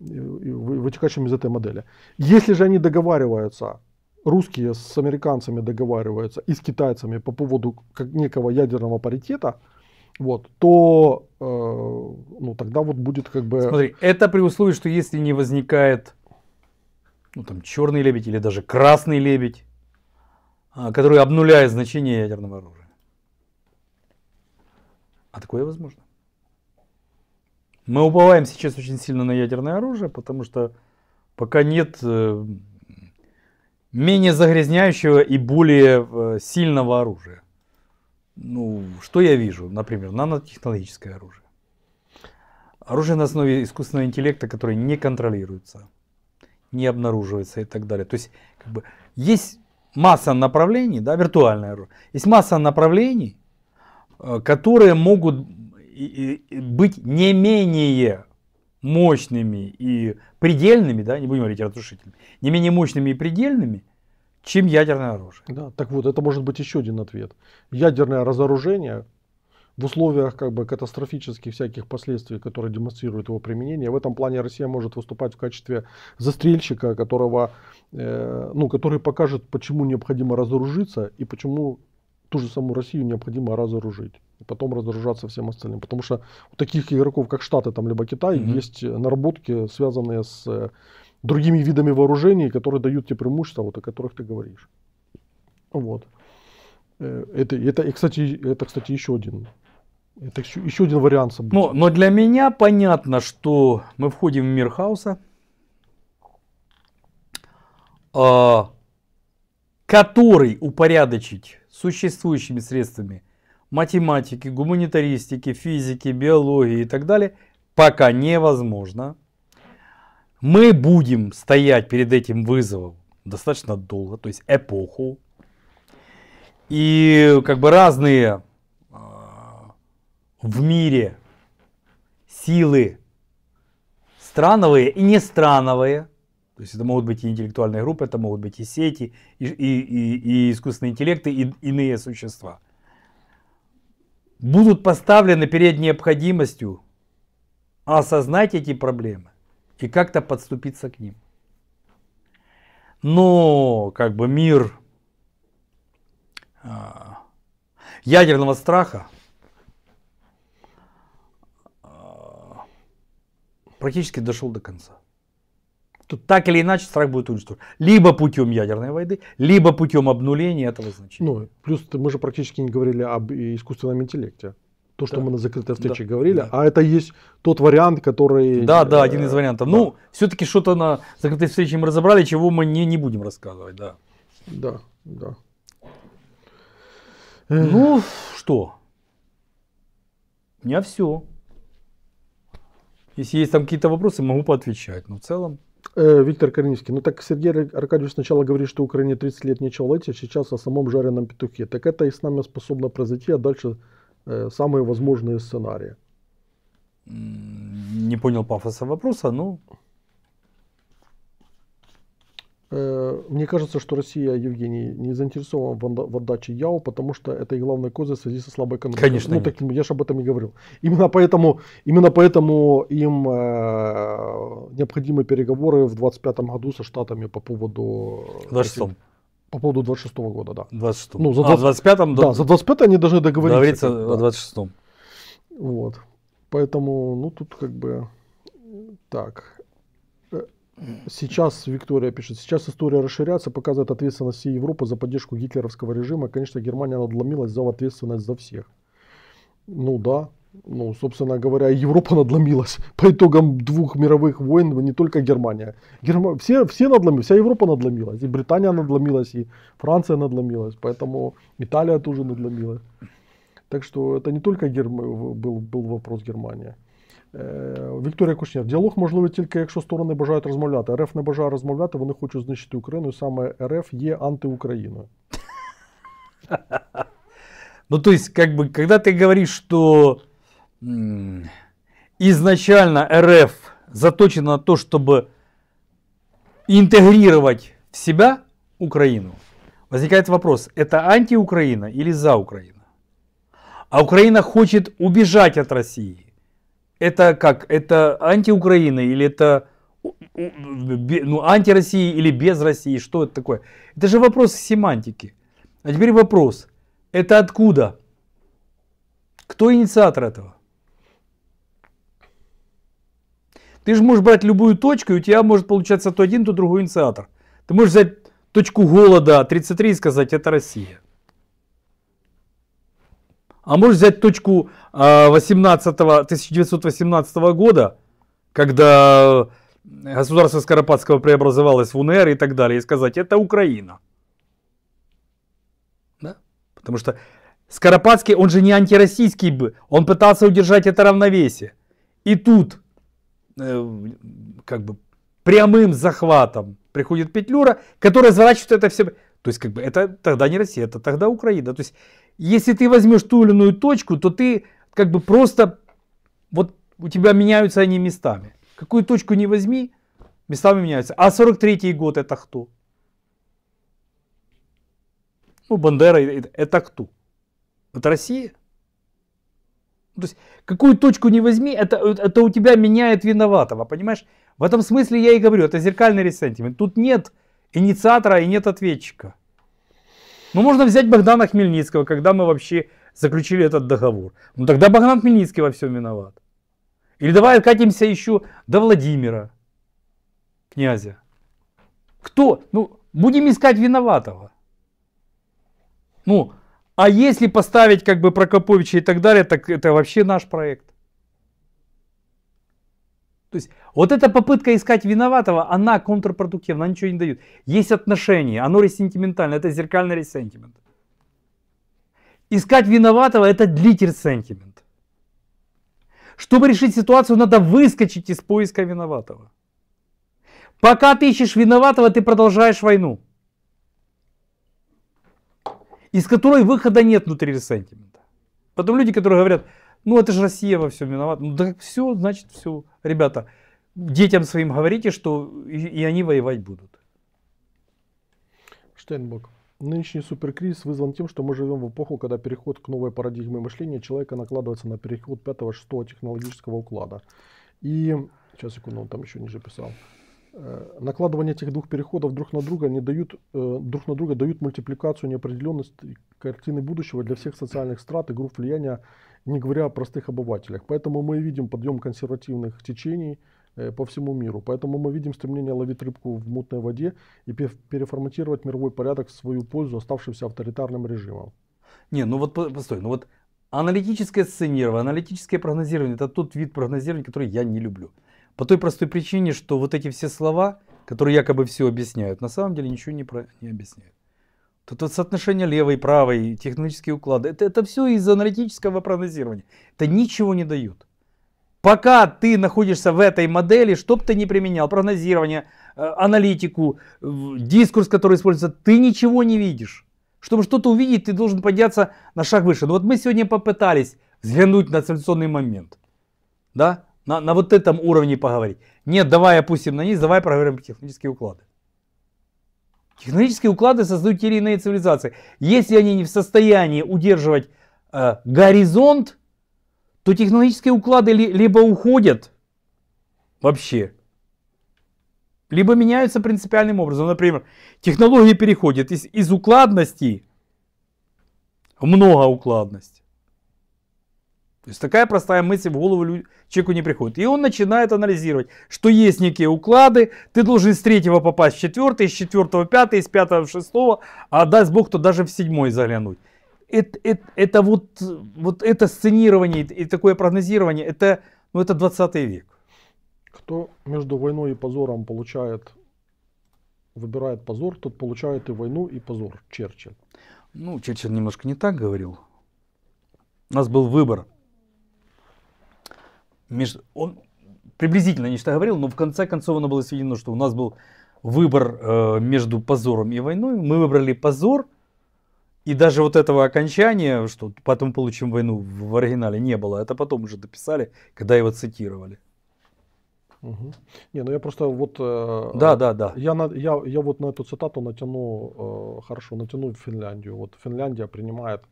э, вытекающими из этой модели. Если же они договариваются русские с американцами договариваются и с китайцами по поводу как некого ядерного паритета, вот, то э, ну, тогда вот будет как бы... Смотри, это при условии, что если не возникает ну, там, черный лебедь или даже красный лебедь, а, который обнуляет значение ядерного оружия. А такое возможно. Мы уповаем сейчас очень сильно на ядерное оружие, потому что пока нет э, менее загрязняющего и более э, сильного оружия. Ну, что я вижу? Например, нанотехнологическое оружие. Оружие на основе искусственного интеллекта, которое не контролируется, не обнаруживается и так далее. То есть, как бы, есть масса направлений, да, виртуальное оружие, есть масса направлений, э, которые могут быть не менее мощными и предельными, да, не будем говорить разрушительными, не менее мощными и предельными, чем ядерное оружие. Да, так вот, это может быть еще один ответ. Ядерное разоружение в условиях как бы катастрофических всяких последствий, которые демонстрируют его применение. В этом плане Россия может выступать в качестве застрельщика, которого, э, ну, который покажет, почему необходимо разоружиться и почему ту же самую Россию необходимо разоружить потом разоружаться всем остальным. Потому что у таких игроков, как Штаты там, либо Китай, mm-hmm. есть наработки, связанные с э, другими видами вооружений, которые дают тебе преимущества, вот, о которых ты говоришь. Вот. Э, это, это, и, кстати, это, кстати, еще один это еще, еще один вариант событий. Но, но для меня понятно, что мы входим в мир хаоса, а, который упорядочить существующими средствами математики, гуманитаристики, физики, биологии и так далее, пока невозможно. Мы будем стоять перед этим вызовом достаточно долго, то есть эпоху. И как бы разные а, в мире силы страновые и не страновые, то есть это могут быть и интеллектуальные группы, это могут быть и сети, и, и, и, и искусственные интеллекты, и иные существа будут поставлены перед необходимостью осознать эти проблемы и как-то подступиться к ним. Но как бы мир а, ядерного страха а, практически дошел до конца то так или иначе страх будет уничтожен. Либо путем ядерной войны, либо путем обнуления этого значения. Ну, плюс мы же практически не говорили об искусственном интеллекте. То, что да. мы на закрытой встрече да. говорили, да. а это есть тот вариант, который... Да, да, э, один из вариантов. Да. Ну, все-таки что-то на закрытой встрече мы разобрали, чего мы не, не будем рассказывать, да. Да, да. Ну, что? У меня все. Если есть там какие-то вопросы, могу поотвечать. Но в целом... Э, Виктор Корнинский. Ну так Сергей Аркадьевич сначала говорит, что Украине 30 лет нечего лететь, а сейчас о самом жареном петухе. Так это и с нами способно произойти, а дальше э, самые возможные сценарии. Не понял пафоса вопроса, Но... Ну, Э, мне кажется, что Россия, Евгений, не заинтересована в отдаче ЯУ, потому что это и главная коза в связи со слабой экономикой. Конечно. Ну, так, я же об этом и говорил. Именно поэтому, именно поэтому им э, необходимы переговоры в 2025 году со Штатами по поводу... 26 по поводу 26 -го года, да. 26 -го. Ну, за 20... а, 25 -м... Да, за 25 они должны договориться. Договориться как, о 26 -м. Вот. Поэтому, ну, тут как бы так. Сейчас, Виктория пишет, сейчас история расширяется, показывает ответственность всей Европы за поддержку гитлеровского режима. Конечно, Германия надломилась, взяла ответственность за всех. Ну да, ну, собственно говоря, Европа надломилась по итогам двух мировых войн, не только Германия. Герма... Все, все надломились, вся Европа надломилась, и Британия надломилась, и Франция надломилась, поэтому Италия тоже надломилась. Так что это не только Герм... был, был вопрос Германии. Вікторія Кушнєв. діалог можливий тільки якщо сторони бажають розмовляти. РФ не бажає розмовляти, вони хочуть знищити Україну. і Саме РФ є антиукраїною. Ну, то есть, как бы, когда ты говоришь, что изначально РФ заточена на то, чтобы интегрировать в себя Украину, возникает вопрос, это антиукраина или за Украина? А Украина хочет убежать от России это как? Это антиукраина или это ну, антироссии или без России? Что это такое? Это же вопрос семантики. А теперь вопрос. Это откуда? Кто инициатор этого? Ты же можешь брать любую точку, и у тебя может получаться то один, то другой инициатор. Ты можешь взять точку голода 33 и сказать, это Россия. А можешь взять точку 18, а, 1918 года, когда э, государство Скоропадского преобразовалось в УНР и так далее, и сказать, это Украина. Да? Потому что Скоропадский, он же не антироссийский бы, он пытался удержать это равновесие. И тут, э, как бы, прямым захватом приходит Петлюра, который разворачивает это все. То есть, как бы, это тогда не Россия, это тогда Украина. То есть, если ты возьмешь ту или иную точку, то ты как бы просто, вот у тебя меняются они местами. Какую точку не возьми, местами меняются. А 43-й год это кто? Ну, Бандера это кто? Это Россия? Ну, то есть, какую точку не возьми, это, это у тебя меняет виноватого, понимаешь? В этом смысле я и говорю, это зеркальный ресентимент. Тут нет инициатора и нет ответчика. Ну, можно взять Богдана Хмельницкого, когда мы вообще заключили этот договор. Ну, тогда Богдан Хмельницкий во всем виноват. Или давай откатимся еще до Владимира, князя. Кто? Ну, будем искать виноватого. Ну, а если поставить как бы Прокоповича и так далее, так это вообще наш проект. То есть вот эта попытка искать виноватого, она контрпродуктивна, она ничего не дает. Есть отношения, оно ресентиментальное, это зеркальный ресентимент. Искать виноватого – это длитель сентимент. Чтобы решить ситуацию, надо выскочить из поиска виноватого. Пока ты ищешь виноватого, ты продолжаешь войну, из которой выхода нет внутри ресентимента. Потом люди, которые говорят – ну это же Россия во всем виновата. Ну да все, значит все. Ребята, детям своим говорите, что и, и они воевать будут. Штейнбок. Нынешний суперкризис вызван тем, что мы живем в эпоху, когда переход к новой парадигме мышления человека накладывается на переход 5-6 технологического уклада. И, сейчас, секунду, он там еще ниже писал. Э, накладывание этих двух переходов друг на друга не дают, э, друг на друга дают мультипликацию неопределенности картины будущего для всех социальных страт и групп влияния не говоря о простых обывателях. Поэтому мы видим подъем консервативных течений э, по всему миру. Поэтому мы видим стремление ловить рыбку в мутной воде и переформатировать мировой порядок в свою пользу, оставшимся авторитарным режимом. Не, ну вот постой, ну вот аналитическое сценирование, аналитическое прогнозирование – это тот вид прогнозирования, который я не люблю. По той простой причине, что вот эти все слова, которые якобы все объясняют, на самом деле ничего не, про, не объясняют тут вот соотношение левой, и правой, технические уклады. Это, это все из аналитического прогнозирования. Это ничего не дают. Пока ты находишься в этой модели, что бы ты ни применял, прогнозирование, э, аналитику, дискурс, который используется, ты ничего не видишь. Чтобы что-то увидеть, ты должен подняться на шаг выше. Но ну вот мы сегодня попытались взглянуть на цивилизационный момент. Да? На, на вот этом уровне поговорить. Нет, давай опустим на низ, давай проверим технические уклады. Технологические уклады создают те или иные цивилизации. Если они не в состоянии удерживать э, горизонт, то технологические уклады ли, либо уходят вообще, либо меняются принципиальным образом. Например, технологии переходят из, из укладности в многоукладность. То есть такая простая мысль в голову человеку не приходит. И он начинает анализировать, что есть некие уклады, ты должен с третьего попасть в четвертый, с четвертого в пятый, с пятого в шестого, а даст Бог, то даже в седьмой заглянуть. Это, это, это вот, вот это сценирование и такое прогнозирование, это, ну, это 20 век. Кто между войной и позором получает, выбирает позор, тот получает и войну, и позор. Черчилль. Ну, Черчилль немножко не так говорил. У нас был выбор между... Он приблизительно нечто говорил, но в конце концов оно было сведено, что у нас был выбор э, между позором и войной. Мы выбрали позор, и даже вот этого окончания, что потом получим войну, в оригинале не было. Это потом уже дописали, когда его цитировали. Угу. Не, ну я просто вот... Э, да, да, да. Я, на, я, я вот на эту цитату натяну, э, хорошо, натяну Финляндию. Вот Финляндия принимает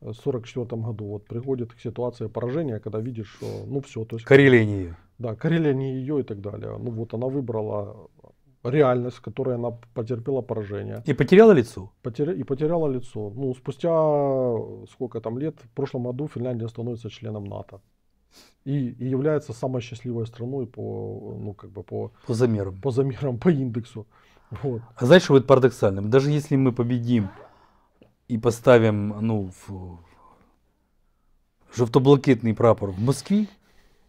1944 году вот приходит ситуация поражения, когда видишь, что ну все, то есть... Карелия не ее. Да, Карелия не ее и так далее. Ну вот она выбрала реальность, в которой она потерпела поражение. И потеряла лицо? Потер... И потеряла лицо. Ну, спустя сколько там лет, в прошлом году Финляндия становится членом НАТО. И, и является самой счастливой страной по, ну, как бы по, по замерам. По замерам, по индексу. Вот. А знаешь, что будет парадоксальным? Даже если мы победим и поставим ну, в жовто-блакитный прапор в Москве,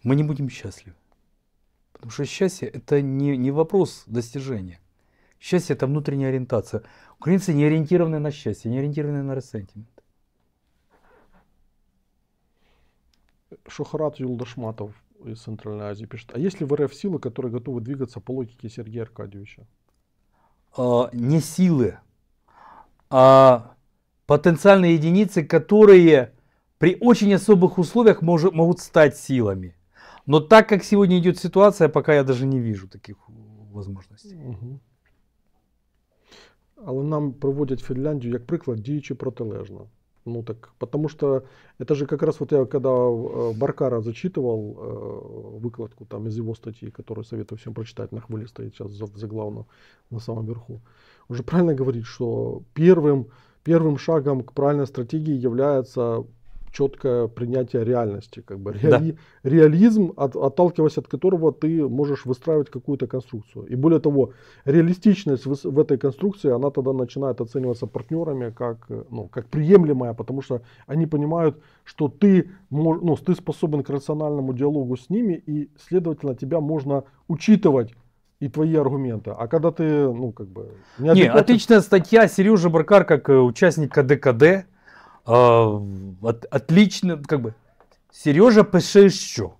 мы не будем счастливы. Потому что счастье – это не, не вопрос достижения. Счастье – это внутренняя ориентация. Украинцы не ориентированы на счастье, не ориентированы на ресентимент. Шухарат Юлдашматов из Центральной Азии пишет. А есть ли в РФ силы, которые готовы двигаться по логике Сергея Аркадьевича? А, не силы, а потенциальные единицы, которые при очень особых условиях может, могут стать силами. Но так как сегодня идет ситуация, пока я даже не вижу таких возможностей. Угу. Але нам проводять Финляндию, как приклад діючи протилежно. Ну так, потому что это же как раз вот я когда э, Баркара зачитывал э, выкладку там из его статьи, которую советую всем прочитать, на хвыле стоит сейчас за, за главную на самом верху. Уже правильно говорит, что первым, первым шагом к правильной стратегии является четкое принятие реальности, как бы реали, да. реализм, от, отталкиваясь от которого ты можешь выстраивать какую-то конструкцию. И более того, реалистичность в, в этой конструкции, она тогда начинает оцениваться партнерами как, ну, как приемлемая, потому что они понимают, что ты, мож, ну, ты способен к рациональному диалогу с ними, и, следовательно, тебя можно учитывать и твои аргументы. А когда ты, ну, как бы... Не, адекватен... отличная статья Сережа Баркар как э, участник КДКД. А, от, отлично, как бы, Сережа Пешещу.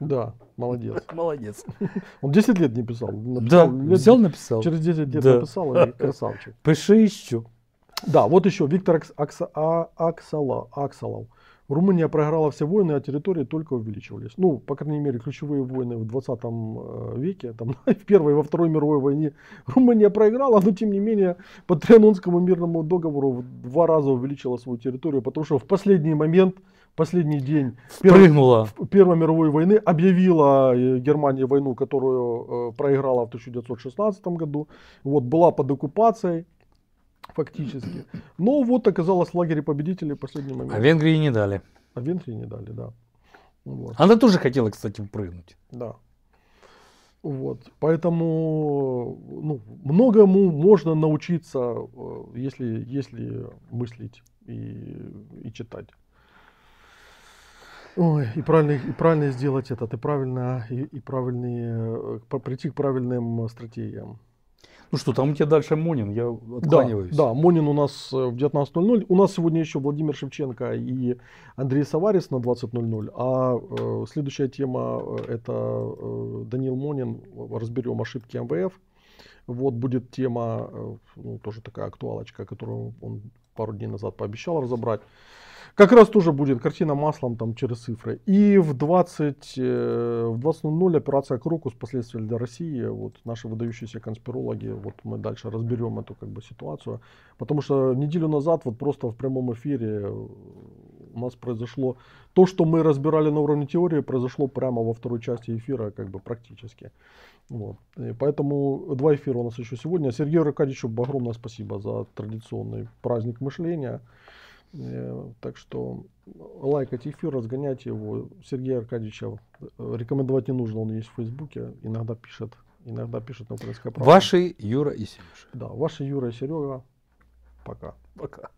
Да, молодец. Молодец. Он 10 лет не писал. Написал, да, лет, взял, написал. Через 10 лет да. написал, и красавчик. Пешещу. Да, вот еще Виктор Акса, а, Аксала, Аксалов. Румыния проиграла все войны, а территории только увеличивались. Ну, по крайней мере, ключевые войны в 20 э, веке, там, в Первой и во Второй мировой войне Румыния проиграла, но тем не менее по Трианонскому мирному договору в два раза увеличила свою территорию, потому что в последний момент последний день Спрыгнула. Первой, Первой мировой войны, объявила э, Германия войну, которую э, проиграла в 1916 году, вот, была под оккупацией, фактически. Но вот оказалось в лагере победителей в последний момент. А Венгрии не дали. А Венгрии не дали, да. Ну вот. Она тоже хотела, кстати, прыгнуть. Да. Вот. Поэтому ну, многому можно научиться, э, если, если мыслить и, и читать. Ой, и правильно, и правильно сделать это, и правильно, и, и правильные, э, прийти к правильным стратегиям. Ну что, там у тебя дальше Монин, я откланиваюсь. Да, да Монин у нас э, в 19.00. У нас сегодня еще Владимир Шевченко и Андрей Саварис на 20.00. А э, следующая тема э, это э, Данил Монин. Разберем ошибки МВФ. Вот будет тема, э, ну, тоже такая актуалочка, которую он пару дней назад пообещал разобрать. Как раз тоже будет картина маслом там через цифры. И в 20, э, в 20.00 операция «Крокус. Последствия для России». Вот наши выдающиеся конспирологи, вот мы дальше разберем эту как бы ситуацию. Потому что неделю назад вот просто в прямом эфире э, у нас произошло то, что мы разбирали на уровне теории, произошло прямо во второй части эфира, как бы практически. Вот. И поэтому два эфира у нас еще сегодня. Сергею Аркадьевичу огромное спасибо за традиционный праздник мышления. Э, так что лайкать эфир, разгонять его. Сергея Аркадьевича э, рекомендовать не нужно, он есть в Фейсбуке, иногда пишет, иногда пишет на украинской правде. Ваши Юра и Сережа. Да, ваши Юра и Серега. Пока. Пока.